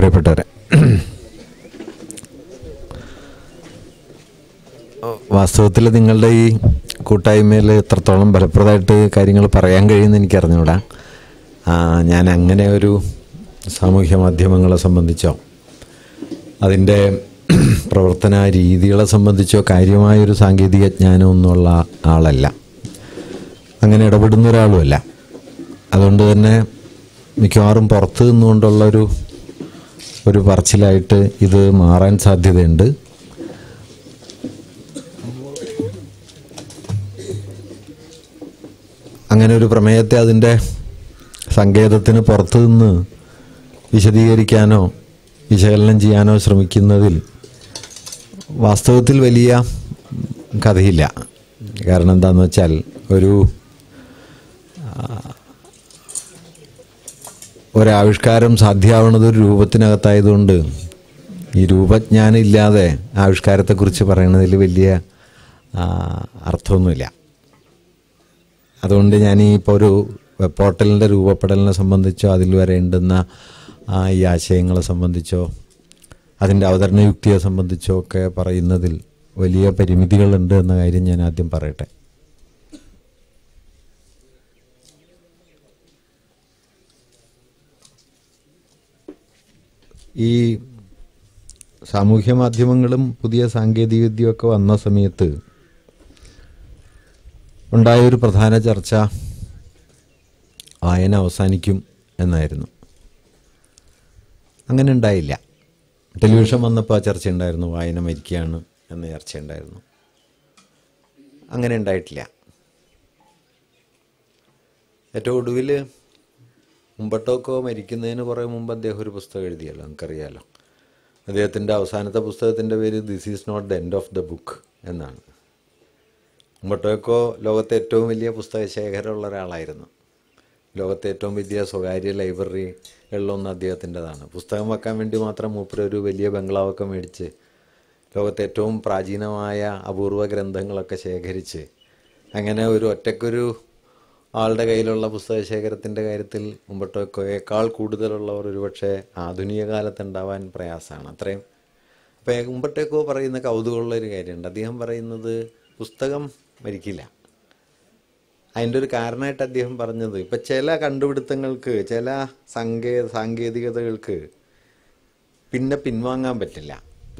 പ്രിയപ്പെട്ടവരെ വാസ്തവത്തിൽ നിങ്ങളുടെ ഈ കൂട്ടായ്മയിൽ എത്രത്തോളം ഫലപ്രദമായിട്ട് കാര്യങ്ങൾ പറയാൻ കഴിയുമെന്ന് എനിക്കറിഞ്ഞൂടാ ഞാൻ അങ്ങനെ ഒരു സാമൂഹ്യ മാധ്യമങ്ങളെ സംബന്ധിച്ചോ അതിൻ്റെ പ്രവർത്തന രീതികളെ സംബന്ധിച്ചോ കാര്യമായൊരു സാങ്കേതിക ജ്ഞാനമൊന്നുമുള്ള ആളല്ല അങ്ങനെ ഇടപെടുന്ന ഒരാളുമല്ല അതുകൊണ്ട് തന്നെ മിക്കവാറും പുറത്ത് നിന്നുകൊണ്ടുള്ളൊരു ഒരു പറച്ചിലായിട്ട് ഇത് മാറാൻ സാധ്യതയുണ്ട് അങ്ങനെ ഒരു പ്രമേയത്തെ അതിൻ്റെ സങ്കേതത്തിന് പുറത്തു നിന്ന് വിശദീകരിക്കാനോ വിശകലനം ചെയ്യാനോ ശ്രമിക്കുന്നതിൽ വാസ്തവത്തിൽ വലിയ കഥയില്ല കാരണം എന്താണെന്ന് വെച്ചാൽ ഒരു ഒരാവിഷ്കാരം സാധ്യമാവുന്നത് ഒരു രൂപത്തിനകത്തായതുകൊണ്ട് ഈ രൂപജ്ഞാനം ഇല്ലാതെ ആവിഷ്കാരത്തെക്കുറിച്ച് പറയുന്നതിൽ വലിയ അർത്ഥമൊന്നുമില്ല അതുകൊണ്ട് ഞാൻ ഇപ്പോൾ ഒരു പോർട്ടലിൻ്റെ രൂപപ്പെടലിനെ സംബന്ധിച്ചോ അതിൽ വരേണ്ടുന്ന ഈ ആശയങ്ങളെ സംബന്ധിച്ചോ അതിൻ്റെ അവതരണ യുക്തിയെ സംബന്ധിച്ചോ ഒക്കെ പറയുന്നതിൽ വലിയ പരിമിതികളുണ്ട് എന്ന കാര്യം ഞാൻ ആദ്യം പറയട്ടെ ഈ സാമൂഹ്യ മാധ്യമങ്ങളും പുതിയ സാങ്കേതികവിദ്യയൊക്കെ വന്ന സമയത്ത് ഉണ്ടായൊരു പ്രധാന ചർച്ച വായന അവസാനിക്കും എന്നായിരുന്നു അങ്ങനെ ഉണ്ടായില്ല ടെലിവിഷൻ വന്നപ്പോൾ ആ ചർച്ച ഉണ്ടായിരുന്നു വായന മരിക്കുകയാണ് എന്ന ചർച്ച ഉണ്ടായിരുന്നു അങ്ങനെ ഉണ്ടായിട്ടില്ല ഏറ്റവും ഒടുവിൽ മുമ്പട്ടോക്കോ മരിക്കുന്നതിന് കുറേ മുമ്പ് അദ്ദേഹം ഒരു പുസ്തകം എഴുതിയല്ലോ നമുക്കറിയാലോ അദ്ദേഹത്തിൻ്റെ അവസാനത്തെ പുസ്തകത്തിൻ്റെ പേര് this is not the end of the book എന്നാണ് മുമ്പട്ടോക്കോ ലോകത്തെ ഏറ്റവും വലിയ പുസ്തക ശേഖരമുള്ള ഒരാളായിരുന്നു ലോകത്തെ ഏറ്റവും വലിയ സ്വകാര്യ ലൈബ്രറി ലൈബ്രറികളിലൊന്ന് അദ്ദേഹത്തിൻ്റെതാണ് പുസ്തകം വെക്കാൻ വേണ്ടി മാത്രം മൂപ്പര് ഒരു വലിയ ബംഗ്ലാവൊക്കെ മേടിച്ച് ലോകത്തെ ഏറ്റവും പ്രാചീനമായ അപൂർവ ഗ്രന്ഥങ്ങളൊക്കെ ശേഖരിച്ച് അങ്ങനെ ഒരു ഒറ്റക്കൊരു ആളുടെ കയ്യിലുള്ള പുസ്തകശേഖരത്തിൻ്റെ കാര്യത്തിൽ മുമ്പട്ടേക്കാൾ കൂടുതലുള്ളവർ ഒരുപക്ഷെ ആധുനിക കാലത്തുണ്ടാവാൻ പ്രയാസമാണ് അത്രയും അപ്പോൾ മുമ്പോട്ടേക്കോ പറയുന്ന കൗതുകമുള്ളൊരു ഒരു കാര്യമുണ്ട് അദ്ദേഹം പറയുന്നത് പുസ്തകം മരിക്കില്ല അതിൻ്റെ ഒരു കാരണമായിട്ട് അദ്ദേഹം പറഞ്ഞത് ഇപ്പം ചില കണ്ടുപിടുത്തങ്ങൾക്ക് ചില സങ്കേ സാങ്കേതികതകൾക്ക് പിന്നെ പിൻവാങ്ങാൻ പറ്റില്ല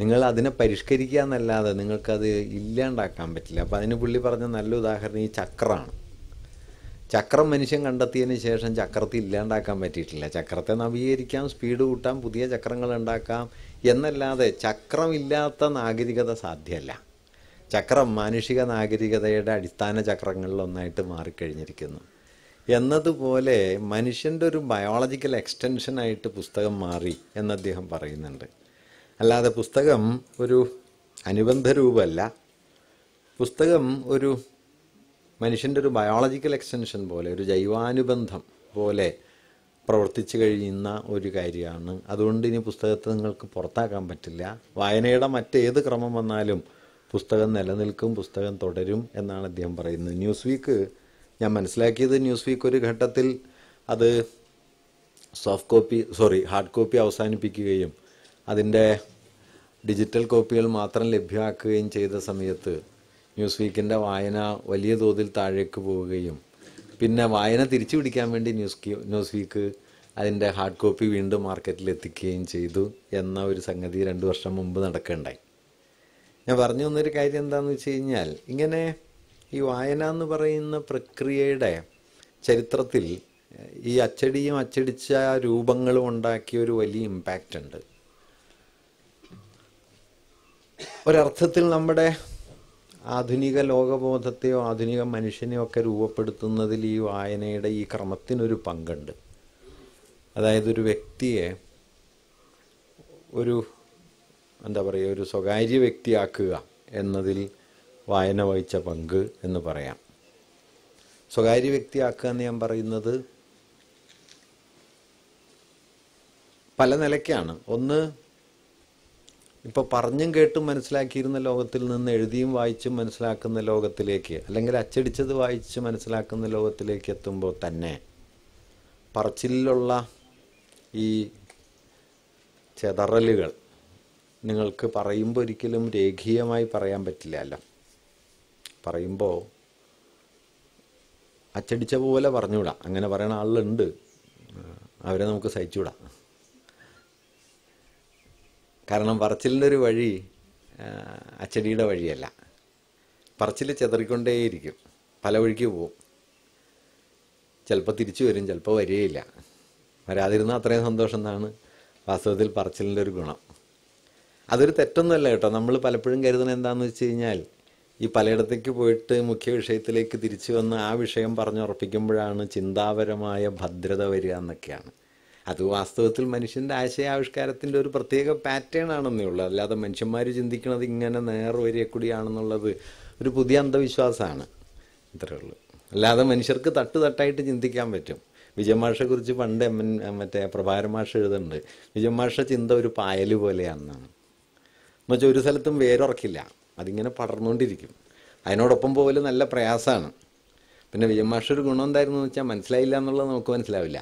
നിങ്ങൾ അതിനെ പരിഷ്കരിക്കുക എന്നല്ലാതെ നിങ്ങൾക്കത് ഇല്ലാണ്ടാക്കാൻ പറ്റില്ല അപ്പം അതിന് പുള്ളി പറഞ്ഞ നല്ല ഉദാഹരണം ഈ ചക്രമാണ് ചക്രം മനുഷ്യൻ കണ്ടെത്തിയതിന് ശേഷം ചക്രത്തെ ഇല്ലാണ്ടാക്കാൻ പറ്റിയിട്ടില്ല ചക്രത്തെ നവീകരിക്കാം സ്പീഡ് കൂട്ടാം പുതിയ ചക്രങ്ങൾ ഉണ്ടാക്കാം എന്നല്ലാതെ ചക്രമില്ലാത്ത നാഗരികത സാധ്യമല്ല ചക്രം മാനുഷിക നാഗരികതയുടെ അടിസ്ഥാന ചക്രങ്ങളിലൊന്നായിട്ട് മാറിക്കഴിഞ്ഞിരിക്കുന്നു എന്നതുപോലെ മനുഷ്യൻ്റെ ഒരു ബയോളജിക്കൽ എക്സ്റ്റൻഷനായിട്ട് പുസ്തകം മാറി എന്ന് അദ്ദേഹം പറയുന്നുണ്ട് അല്ലാതെ പുസ്തകം ഒരു അനുബന്ധ രൂപമല്ല പുസ്തകം ഒരു മനുഷ്യൻ്റെ ഒരു ബയോളജിക്കൽ എക്സ്റ്റൻഷൻ പോലെ ഒരു ജൈവാനുബന്ധം പോലെ പ്രവർത്തിച്ചു കഴിയുന്ന ഒരു കാര്യമാണ് അതുകൊണ്ട് ഇനി പുസ്തകത്തെ നിങ്ങൾക്ക് പുറത്താക്കാൻ പറ്റില്ല വായനയുടെ മറ്റേത് ക്രമം വന്നാലും പുസ്തകം നിലനിൽക്കും പുസ്തകം തുടരും എന്നാണ് അദ്ദേഹം പറയുന്നത് ന്യൂസ് വീക്ക് ഞാൻ മനസ്സിലാക്കിയത് ന്യൂസ് വീക്ക് ഒരു ഘട്ടത്തിൽ അത് soft copy sorry hard copy അവസാനിപ്പിക്കുകയും അതിൻ്റെ ഡിജിറ്റൽ കോപ്പികൾ മാത്രം ലഭ്യമാക്കുകയും ചെയ്ത സമയത്ത് ന്യൂസ് വീക്കിൻ്റെ വായന വലിയ തോതിൽ താഴേക്ക് പോവുകയും പിന്നെ വായന തിരിച്ചു പിടിക്കാൻ വേണ്ടി ന്യൂസ് ന്യൂസ് വീക്ക് അതിൻ്റെ ഹാർഡ് കോപ്പി വീണ്ടും മാർക്കറ്റിൽ എത്തിക്കുകയും ചെയ്തു എന്ന ഒരു സംഗതി രണ്ട് വർഷം മുമ്പ് നടക്കുകയുണ്ടായി ഞാൻ പറഞ്ഞു തന്നൊരു കാര്യം എന്താണെന്ന് വെച്ച് കഴിഞ്ഞാൽ ഇങ്ങനെ ഈ വായന എന്ന് പറയുന്ന പ്രക്രിയയുടെ ചരിത്രത്തിൽ ഈ അച്ചടിയും അച്ചടിച്ച രൂപങ്ങളും ഉണ്ടാക്കിയ ഒരു വലിയ ഇമ്പാക്റ്റ് ഉണ്ട് ഒരർത്ഥത്തിൽ നമ്മുടെ ആധുനിക ലോകബോധത്തെയോ ആധുനിക മനുഷ്യനെയോ ഒക്കെ രൂപപ്പെടുത്തുന്നതിൽ ഈ വായനയുടെ ഈ ക്രമത്തിനൊരു പങ്കുണ്ട് അതായത് ഒരു വ്യക്തിയെ ഒരു എന്താ പറയുക ഒരു സ്വകാര്യ വ്യക്തിയാക്കുക എന്നതിൽ വായന വഹിച്ച പങ്ക് എന്ന് പറയാം സ്വകാര്യ വ്യക്തിയാക്കുക എന്ന് ഞാൻ പറയുന്നത് പല നിലയ്ക്കാണ് ഒന്ന് ഇപ്പോൾ പറഞ്ഞും കേട്ടും മനസ്സിലാക്കിയിരുന്ന ലോകത്തിൽ നിന്ന് എഴുതിയും വായിച്ചും മനസ്സിലാക്കുന്ന ലോകത്തിലേക്ക് അല്ലെങ്കിൽ അച്ചടിച്ചത് വായിച്ച് മനസ്സിലാക്കുന്ന ലോകത്തിലേക്ക് എത്തുമ്പോൾ തന്നെ പറച്ചിലുള്ള ഈ ചെതറലുകൾ നിങ്ങൾക്ക് പറയുമ്പോൾ ഒരിക്കലും രേഖീയമായി പറയാൻ അല്ല പറയുമ്പോൾ അച്ചടിച്ച പോലെ പറഞ്ഞുവിടാം അങ്ങനെ പറയുന്ന ആളുണ്ട് അവരെ നമുക്ക് സഹിച്ചുവിടാം കാരണം പറച്ചിലിൻ്റെ ഒരു വഴി അച്ചടിയുടെ വഴിയല്ല പറച്ചിൽ ചെതറിക്കൊണ്ടേയിരിക്കും പല വഴിക്ക് പോവും ചിലപ്പോൾ തിരിച്ചു വരും ചിലപ്പോൾ വരികയില്ല വരാതിരുന്ന അത്രയും സന്തോഷം എന്നാണ് വാസ്തവത്തിൽ പറച്ചിലിൻ്റെ ഒരു ഗുണം അതൊരു തെറ്റൊന്നുമല്ല കേട്ടോ നമ്മൾ പലപ്പോഴും കരുതുന്നത് എന്താണെന്ന് വെച്ച് കഴിഞ്ഞാൽ ഈ പലയിടത്തേക്ക് പോയിട്ട് മുഖ്യ വിഷയത്തിലേക്ക് തിരിച്ചു വന്ന് ആ വിഷയം പറഞ്ഞുറപ്പിക്കുമ്പോഴാണ് ചിന്താപരമായ ഭദ്രത വരിക എന്നൊക്കെയാണ് അത് വാസ്തവത്തിൽ മനുഷ്യൻ്റെ ആശയാവിഷ്കാരത്തിൻ്റെ ഒരു പ്രത്യേക പാറ്റേൺ ആണെന്നേ ഉള്ളൂ അല്ലാതെ മനുഷ്യന്മാർ ചിന്തിക്കുന്നത് ഇങ്ങനെ നേർവരിയെ കൂടിയാണെന്നുള്ളത് ഒരു പുതിയ അന്ധവിശ്വാസമാണ് ഇത്രയേ ഉള്ളൂ അല്ലാതെ മനുഷ്യർക്ക് തട്ട് തട്ടായിട്ട് ചിന്തിക്കാൻ പറ്റും വിജയമാഷയെക്കുറിച്ച് പണ്ട് എം എൻ മറ്റേ പ്രഭാരമാഷ എഴുതുന്നുണ്ട് വിജയമാഷ ചിന്ത ഒരു പായൽ പോലെയാണെന്നാണ് എന്നുവെച്ചാൽ ഒരു സ്ഥലത്തും വേരുറക്കില്ല അതിങ്ങനെ പടർന്നുകൊണ്ടിരിക്കും അതിനോടൊപ്പം പോലും നല്ല പ്രയാസമാണ് പിന്നെ വിജയമാഷ ഒരു ഗുണം എന്തായിരുന്നു എന്ന് വെച്ചാൽ മനസ്സിലായില്ല എന്നുള്ളത് നമുക്ക് മനസ്സിലാവില്ല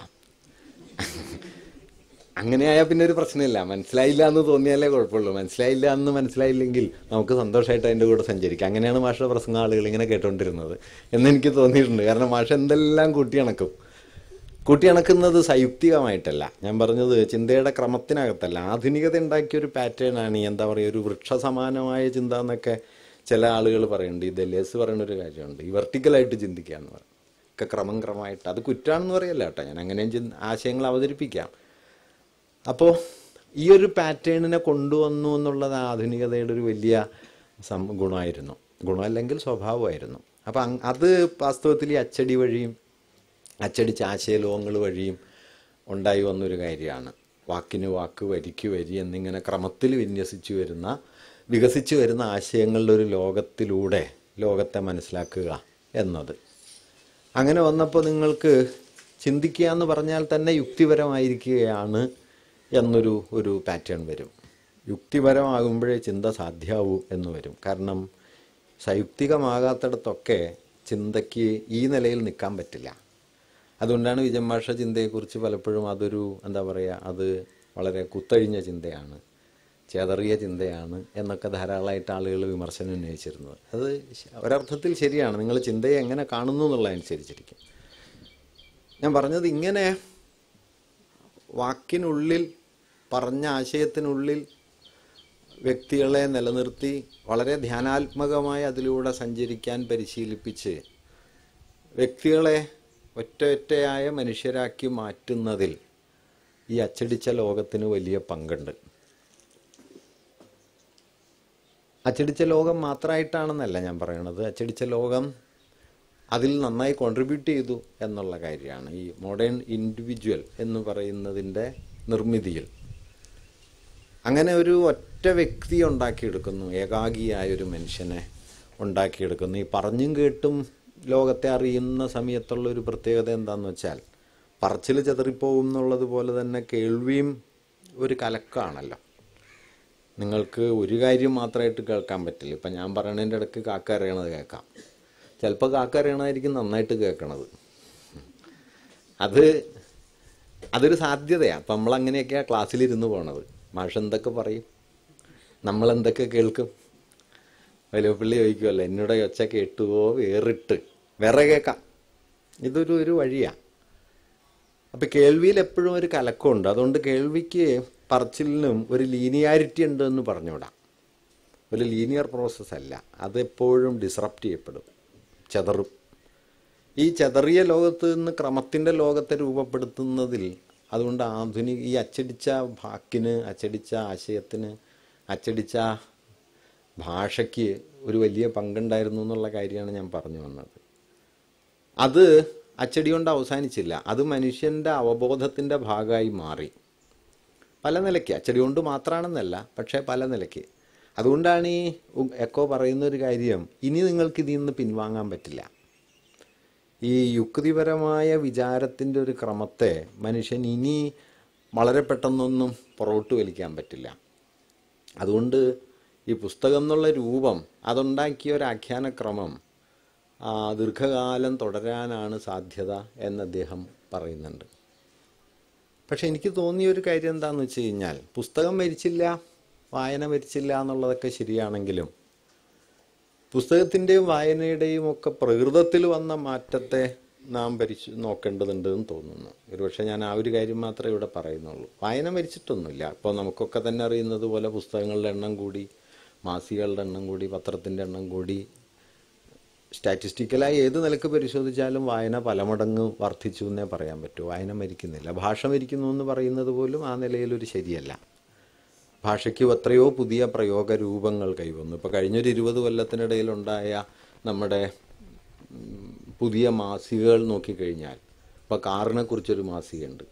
അങ്ങനെയായാൽ പിന്നെ ഒരു പ്രശ്നമില്ല മനസ്സിലായില്ല എന്ന് തോന്നിയാലേ കുഴപ്പമുള്ളൂ മനസ്സിലായില്ല എന്ന് മനസ്സിലായില്ലെങ്കിൽ നമുക്ക് സന്തോഷമായിട്ട് അതിൻ്റെ കൂടെ സഞ്ചരിക്കാം അങ്ങനെയാണ് മാഷയുടെ പ്രസംഗ ആളുകൾ ഇങ്ങനെ കേട്ടുകൊണ്ടിരുന്നത് എന്നെനിക്ക് തോന്നിയിട്ടുണ്ട് കാരണം മാഷ എന്തെല്ലാം കൂട്ടിയണക്കും കൂട്ടിയണക്കുന്നത് സയുക്തികമായിട്ടല്ല ഞാൻ പറഞ്ഞത് ചിന്തയുടെ ക്രമത്തിനകത്തല്ല ആധുനികത ഉണ്ടാക്കിയ ഒരു പാറ്റേണാണ് ഈ എന്താ പറയുക ഒരു വൃക്ഷസമാനമായ ചിന്ത എന്നൊക്കെ ചില ആളുകൾ പറയുന്നുണ്ട് ഈ ദലേസ് പറയുന്നൊരു കാര്യമുണ്ട് ഈ വെർട്ടിക്കലായിട്ട് ചിന്തിക്കുക എന്ന് പറയുന്നത് ഒക്കെ ക്രമം ക്രമമായിട്ട് അത് കുറ്റാണെന്ന് പറയല്ല കേട്ടോ ഞാൻ അങ്ങനെയും ആശയങ്ങൾ അവതരിപ്പിക്കാം അപ്പോൾ ഈ ഒരു പാറ്റേണിനെ കൊണ്ടുവന്നു എന്നുള്ളത് ആധുനികതയുടെ ഒരു വലിയ സം ഗുണമായിരുന്നു ഗുണമല്ലെങ്കിൽ സ്വഭാവമായിരുന്നു അപ്പം അത് വാസ്തവത്തിൽ ഈ അച്ചടി വഴിയും അച്ചടിച്ച ആശയലോകങ്ങൾ വഴിയും ഉണ്ടായി വന്നൊരു കാര്യമാണ് വാക്കിന് വാക്ക് വരിക്ക് വരി എന്നിങ്ങനെ ക്രമത്തിൽ വിന്യസിച്ചു വരുന്ന വികസിച്ചു വരുന്ന ആശയങ്ങളുടെ ഒരു ലോകത്തിലൂടെ ലോകത്തെ മനസ്സിലാക്കുക എന്നത് അങ്ങനെ വന്നപ്പോൾ നിങ്ങൾക്ക് ചിന്തിക്കുക എന്ന് പറഞ്ഞാൽ തന്നെ യുക്തിപരമായിരിക്കുകയാണ് എന്നൊരു ഒരു പാറ്റേൺ വരും യുക്തിപരമാകുമ്പോഴേ ചിന്ത സാധ്യാവൂ എന്ന് വരും കാരണം സയുക്തികമാകാത്തടത്തൊക്കെ ചിന്തയ്ക്ക് ഈ നിലയിൽ നിൽക്കാൻ പറ്റില്ല അതുകൊണ്ടാണ് വിജയമാഷ ചിന്തയെക്കുറിച്ച് പലപ്പോഴും അതൊരു എന്താ പറയുക അത് വളരെ കുത്തഴിഞ്ഞ ചിന്തയാണ് ചെതറിയ ചിന്തയാണ് എന്നൊക്കെ ധാരാളമായിട്ട് ആളുകൾ വിമർശനം ഉന്നയിച്ചിരുന്നത് അത് ഒരർത്ഥത്തിൽ ശരിയാണ് നിങ്ങൾ ചിന്തയെ എങ്ങനെ കാണുന്നു എന്നുള്ളതനുസരിച്ചിരിക്കും ഞാൻ പറഞ്ഞത് ഇങ്ങനെ വാക്കിനുള്ളിൽ പറഞ്ഞ ആശയത്തിനുള്ളിൽ വ്യക്തികളെ നിലനിർത്തി വളരെ ധ്യാനാത്മകമായി അതിലൂടെ സഞ്ചരിക്കാൻ പരിശീലിപ്പിച്ച് വ്യക്തികളെ ഒറ്റയായ മനുഷ്യരാക്കി മാറ്റുന്നതിൽ ഈ അച്ചടിച്ച ലോകത്തിന് വലിയ പങ്കുണ്ട് അച്ചടിച്ച ലോകം മാത്രമായിട്ടാണെന്നല്ല ഞാൻ പറയണത് അച്ചടിച്ച ലോകം അതിൽ നന്നായി കോൺട്രിബ്യൂട്ട് ചെയ്തു എന്നുള്ള കാര്യമാണ് ഈ മോഡേൺ ഇൻഡിവിജ്വൽ എന്ന് പറയുന്നതിൻ്റെ നിർമ്മിതിയിൽ അങ്ങനെ ഒരു ഒറ്റ വ്യക്തി ഉണ്ടാക്കിയെടുക്കുന്നു ഏകാഗിയായ ഒരു മനുഷ്യനെ ഉണ്ടാക്കിയെടുക്കുന്നു ഈ പറഞ്ഞും കേട്ടും ലോകത്തെ അറിയുന്ന സമയത്തുള്ള ഒരു പ്രത്യേകത എന്താണെന്ന് വെച്ചാൽ പറച്ചിൽ ചതറിപ്പോകും എന്നുള്ളത് പോലെ തന്നെ കേൾവിയും ഒരു കലക്കാണല്ലോ നിങ്ങൾക്ക് ഒരു കാര്യം മാത്രമായിട്ട് കേൾക്കാൻ പറ്റില്ല ഇപ്പം ഞാൻ പറയണതിൻ്റെ ഇടയ്ക്ക് കാക്ക അറിയണത് കേൾക്കാം ചിലപ്പോൾ കാക്ക അറിയണമായിരിക്കും നന്നായിട്ട് കേൾക്കണത് അത് അതൊരു സാധ്യതയാണ് അപ്പം നമ്മളങ്ങനെയൊക്കെയാണ് ക്ലാസ്സിലിരുന്ന് പോണത് മാഷ് എന്തൊക്കെ പറയും നമ്മളെന്തൊക്കെ കേൾക്കും വലിയപ്പള്ളി ചോദിക്കുമല്ലോ എന്നോട് ഒച്ച കേട്ടുവോ വേറിട്ട് വേറെ കേൾക്കാം ഇതൊരു ഒരു വഴിയാണ് അപ്പം കേൾവിയിൽ എപ്പോഴും ഒരു കലക്കമുണ്ട് അതുകൊണ്ട് കേൾവിക്ക് പറച്ചിലിനും ഒരു ലീനിയാരിറ്റി ഉണ്ടെന്ന് പറഞ്ഞുവിടാം ഒരു ലീനിയർ പ്രോസസ്സ് അല്ല അതെപ്പോഴും ഡിസറപ്റ്റ് ചെയ്യപ്പെടും ചെതറും ഈ ചെതറിയ ലോകത്ത് നിന്ന് ക്രമത്തിൻ്റെ ലോകത്തെ രൂപപ്പെടുത്തുന്നതിൽ അതുകൊണ്ട് ആധുനിക ഈ അച്ചടിച്ച വാക്കിന് അച്ചടിച്ച ആശയത്തിന് അച്ചടിച്ച ഭാഷയ്ക്ക് ഒരു വലിയ പങ്കുണ്ടായിരുന്നു എന്നുള്ള കാര്യമാണ് ഞാൻ പറഞ്ഞു വന്നത് അത് അച്ചടി കൊണ്ട് അവസാനിച്ചില്ല അത് മനുഷ്യൻ്റെ അവബോധത്തിൻ്റെ ഭാഗമായി മാറി പല നിലയ്ക്ക് അച്ചടി കൊണ്ട് മാത്രമാണെന്നല്ല പക്ഷേ പല നിലയ്ക്ക് അതുകൊണ്ടാണ് ഈ എക്കോ പറയുന്ന ഒരു കാര്യം ഇനി നിങ്ങൾക്ക് ഇതിൽ നിന്ന് പിൻവാങ്ങാൻ പറ്റില്ല ഈ യുക്തിപരമായ വിചാരത്തിൻ്റെ ഒരു ക്രമത്തെ മനുഷ്യൻ ഇനി വളരെ പെട്ടെന്നൊന്നും പുറകോട്ട് വലിക്കാൻ പറ്റില്ല അതുകൊണ്ട് ഈ പുസ്തകം എന്നുള്ള രൂപം അതുണ്ടാക്കിയ ഒരു ആഖ്യാനക്രമം ദീർഘകാലം തുടരാനാണ് സാധ്യത എന്ന് അദ്ദേഹം പറയുന്നുണ്ട് പക്ഷെ എനിക്ക് തോന്നിയ ഒരു കാര്യം എന്താണെന്ന് വെച്ച് കഴിഞ്ഞാൽ പുസ്തകം മരിച്ചില്ല വായന മരിച്ചില്ല എന്നുള്ളതൊക്കെ ശരിയാണെങ്കിലും പുസ്തകത്തിൻ്റെയും വായനയുടെയും ഒക്കെ പ്രകൃതത്തിൽ വന്ന മാറ്റത്തെ നാം പരിശു നോക്കേണ്ടതുണ്ട് എന്ന് തോന്നുന്നു ഒരുപക്ഷെ ഞാൻ ആ ഒരു കാര്യം മാത്രമേ ഇവിടെ പറയുന്നുള്ളൂ വായന മരിച്ചിട്ടൊന്നുമില്ല ഇപ്പോൾ നമുക്കൊക്കെ തന്നെ അറിയുന്നത് പോലെ പുസ്തകങ്ങളുടെ എണ്ണം കൂടി മാസികകളുടെ എണ്ണം കൂടി പത്രത്തിൻ്റെ എണ്ണം കൂടി സ്റ്റാറ്റിസ്റ്റിക്കലായി ഏത് നിലക്ക് പരിശോധിച്ചാലും വായന പലമടങ്ങ് വർദ്ധിച്ചു എന്നേ പറയാൻ പറ്റൂ വായന മരിക്കുന്നില്ല ഭാഷ മരിക്കുന്നു എന്ന് പറയുന്നത് പോലും ആ നിലയിലൊരു ശരിയല്ല ഭാഷയ്ക്ക് എത്രയോ പുതിയ പ്രയോഗ രൂപങ്ങൾ കൈവന്നു ഇപ്പോൾ കഴിഞ്ഞൊരു ഇരുപത് കൊല്ലത്തിനിടയിലുണ്ടായ നമ്മുടെ പുതിയ മാസികകൾ നോക്കിക്കഴിഞ്ഞാൽ ഇപ്പോൾ കാറിനെ കുറിച്ചൊരു മാസികയുണ്ട്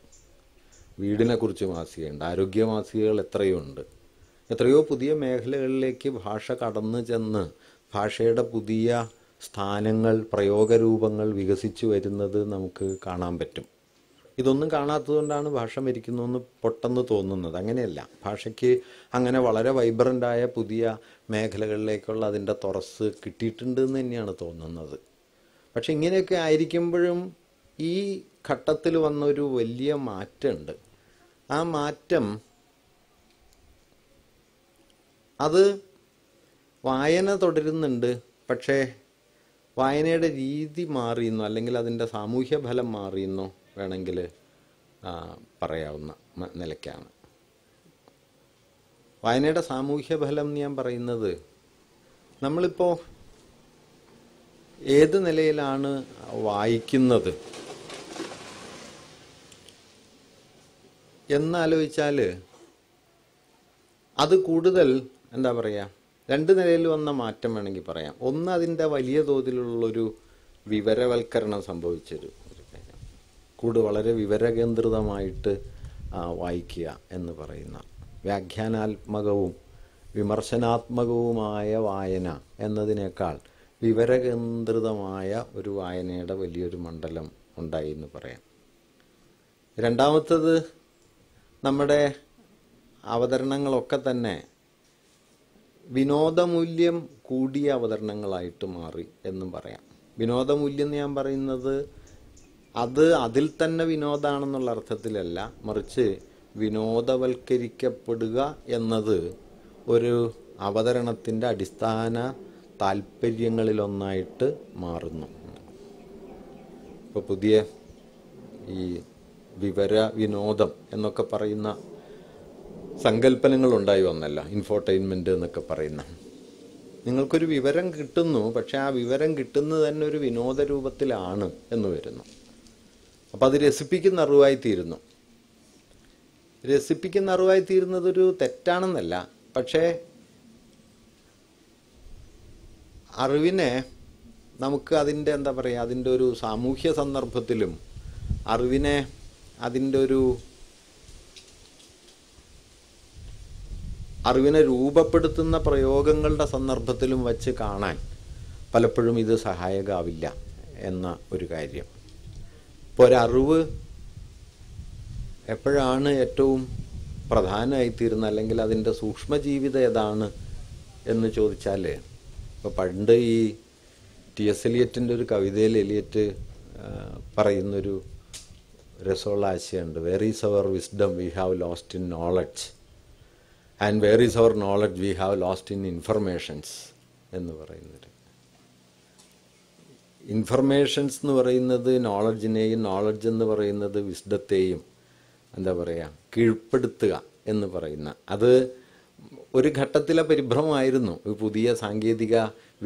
വീടിനെ കുറിച്ച് മാസികയുണ്ട് ആരോഗ്യ മാസികകൾ എത്രയോ ഉണ്ട് എത്രയോ പുതിയ മേഖലകളിലേക്ക് ഭാഷ കടന്നു ചെന്ന് ഭാഷയുടെ പുതിയ സ്ഥാനങ്ങൾ പ്രയോഗരൂപങ്ങൾ വികസിച്ചു വരുന്നത് നമുക്ക് കാണാൻ പറ്റും ഇതൊന്നും കാണാത്തതുകൊണ്ടാണ് ഭാഷ മരിക്കുന്നതെന്ന് പൊട്ടെന്ന് തോന്നുന്നത് അങ്ങനെയല്ല ഭാഷയ്ക്ക് അങ്ങനെ വളരെ വൈബ്രൻ്റായ പുതിയ മേഖലകളിലേക്കുള്ള അതിൻ്റെ തുറസ് കിട്ടിയിട്ടുണ്ട് എന്ന് തന്നെയാണ് തോന്നുന്നത് പക്ഷെ ഇങ്ങനെയൊക്കെ ആയിരിക്കുമ്പോഴും ഈ ഘട്ടത്തിൽ വന്നൊരു വലിയ മാറ്റമുണ്ട് ആ മാറ്റം അത് വായന തുടരുന്നുണ്ട് പക്ഷേ വായനയുടെ രീതി മാറിയെന്നോ അല്ലെങ്കിൽ അതിൻ്റെ സാമൂഹ്യ ഫലം മാറിയെന്നോ വേണമെങ്കിൽ പറയാവുന്ന നിലയ്ക്കാണ് വായനയുടെ സാമൂഹ്യ ഫലം എന്ന് ഞാൻ പറയുന്നത് നമ്മളിപ്പോൾ ഏത് നിലയിലാണ് വായിക്കുന്നത് എന്നാലോചിച്ചാൽ അത് കൂടുതൽ എന്താ പറയുക രണ്ട് നിലയിൽ വന്ന മാറ്റം വേണമെങ്കിൽ പറയാം ഒന്ന് അതിൻ്റെ വലിയ തോതിലുള്ളൊരു വിവരവൽക്കരണം സംഭവിച്ചൊരു ഒരു കാര്യം വളരെ വിവരകേന്ദ്രിതമായിട്ട് വായിക്കുക എന്ന് പറയുന്ന വ്യാഖ്യാനാത്മകവും വിമർശനാത്മകവുമായ വായന എന്നതിനേക്കാൾ വിവരകേന്ദ്രിതമായ ഒരു വായനയുടെ വലിയൊരു മണ്ഡലം ഉണ്ടായി എന്ന് പറയാം രണ്ടാമത്തത് നമ്മുടെ അവതരണങ്ങളൊക്കെ തന്നെ വിനോദമൂല്യം കൂടിയ അവതരണങ്ങളായിട്ട് മാറി എന്നും പറയാം വിനോദമൂല്യം എന്ന് ഞാൻ പറയുന്നത് അത് അതിൽ തന്നെ വിനോദമാണെന്നുള്ള അർത്ഥത്തിലല്ല മറിച്ച് വിനോദവൽക്കരിക്കപ്പെടുക എന്നത് ഒരു അവതരണത്തിൻ്റെ അടിസ്ഥാന താല്പര്യങ്ങളിലൊന്നായിട്ട് മാറുന്നു ഇപ്പോൾ പുതിയ ഈ വിവര വിനോദം എന്നൊക്കെ പറയുന്ന സങ്കല്പനങ്ങൾ ഉണ്ടായി വന്നല്ല ഇൻഫോർടൈൻമെൻ്റ് എന്നൊക്കെ പറയുന്ന നിങ്ങൾക്കൊരു വിവരം കിട്ടുന്നു പക്ഷേ ആ വിവരം കിട്ടുന്നത് തന്നെ ഒരു വിനോദ രൂപത്തിലാണ് എന്ന് വരുന്നു അപ്പോൾ അത് രസിപ്പിക്കുന്ന അറിവായി തീരുന്നു രസിപ്പിക്കുന്ന അറിവായി തീരുന്നതൊരു തെറ്റാണെന്നല്ല പക്ഷേ അറിവിനെ നമുക്ക് അതിൻ്റെ എന്താ പറയുക അതിൻ്റെ ഒരു സാമൂഹ്യ സന്ദർഭത്തിലും അറിവിനെ അതിൻ്റെ ഒരു അറിവിനെ രൂപപ്പെടുത്തുന്ന പ്രയോഗങ്ങളുടെ സന്ദർഭത്തിലും വച്ച് കാണാൻ പലപ്പോഴും ഇത് സഹായകാവില്ല എന്ന ഒരു കാര്യം ഇപ്പോൾ ഒരറിവ് എപ്പോഴാണ് ഏറ്റവും പ്രധാനമായിത്തീരുന്ന അല്ലെങ്കിൽ അതിൻ്റെ സൂക്ഷ്മജീവിതം ഏതാണ് എന്ന് ചോദിച്ചാൽ ഇപ്പോൾ പണ്ട് ഈ ടി എസ് എലിയറ്റിൻ്റെ ഒരു കവിതയിൽ എലിയറ്റ് പറയുന്നൊരു രസമുള്ള ആശയമുണ്ട് where is our wisdom we have lost in knowledge and where is our knowledge we have lost in informations എന്ന് പറയുന്നത് ഇൻഫർമേഷൻസ് എന്ന് പറയുന്നത് നോളജിനെയും നോളജ് എന്ന് പറയുന്നത് വിശുദ്ധത്തെയും എന്താ പറയുക കീഴ്പ്പെടുത്തുക എന്ന് പറയുന്ന അത് ഒരു ഘട്ടത്തിലെ പരിഭ്രമമായിരുന്നു പുതിയ സാങ്കേതിക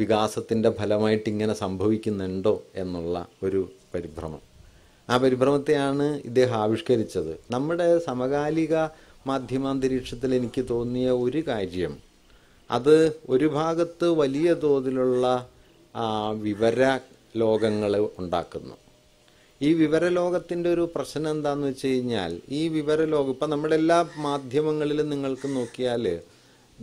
വികാസത്തിൻ്റെ ഫലമായിട്ട് ഇങ്ങനെ സംഭവിക്കുന്നുണ്ടോ എന്നുള്ള ഒരു പരിഭ്രമം ആ പരിഭ്രമത്തെയാണ് ഇദ്ദേഹം ആവിഷ്കരിച്ചത് നമ്മുടെ സമകാലിക മാധ്യമാന്തരീക്ഷത്തിൽ എനിക്ക് തോന്നിയ ഒരു കാര്യം അത് ഒരു ഭാഗത്ത് വലിയ തോതിലുള്ള വിവര ലോകങ്ങൾ ഉണ്ടാക്കുന്നു ഈ വിവരലോകത്തിൻ്റെ ഒരു പ്രശ്നം എന്താണെന്ന് വെച്ച് കഴിഞ്ഞാൽ ഈ വിവരലോകം ഇപ്പം നമ്മുടെ എല്ലാ മാധ്യമങ്ങളിലും നിങ്ങൾക്ക് നോക്കിയാൽ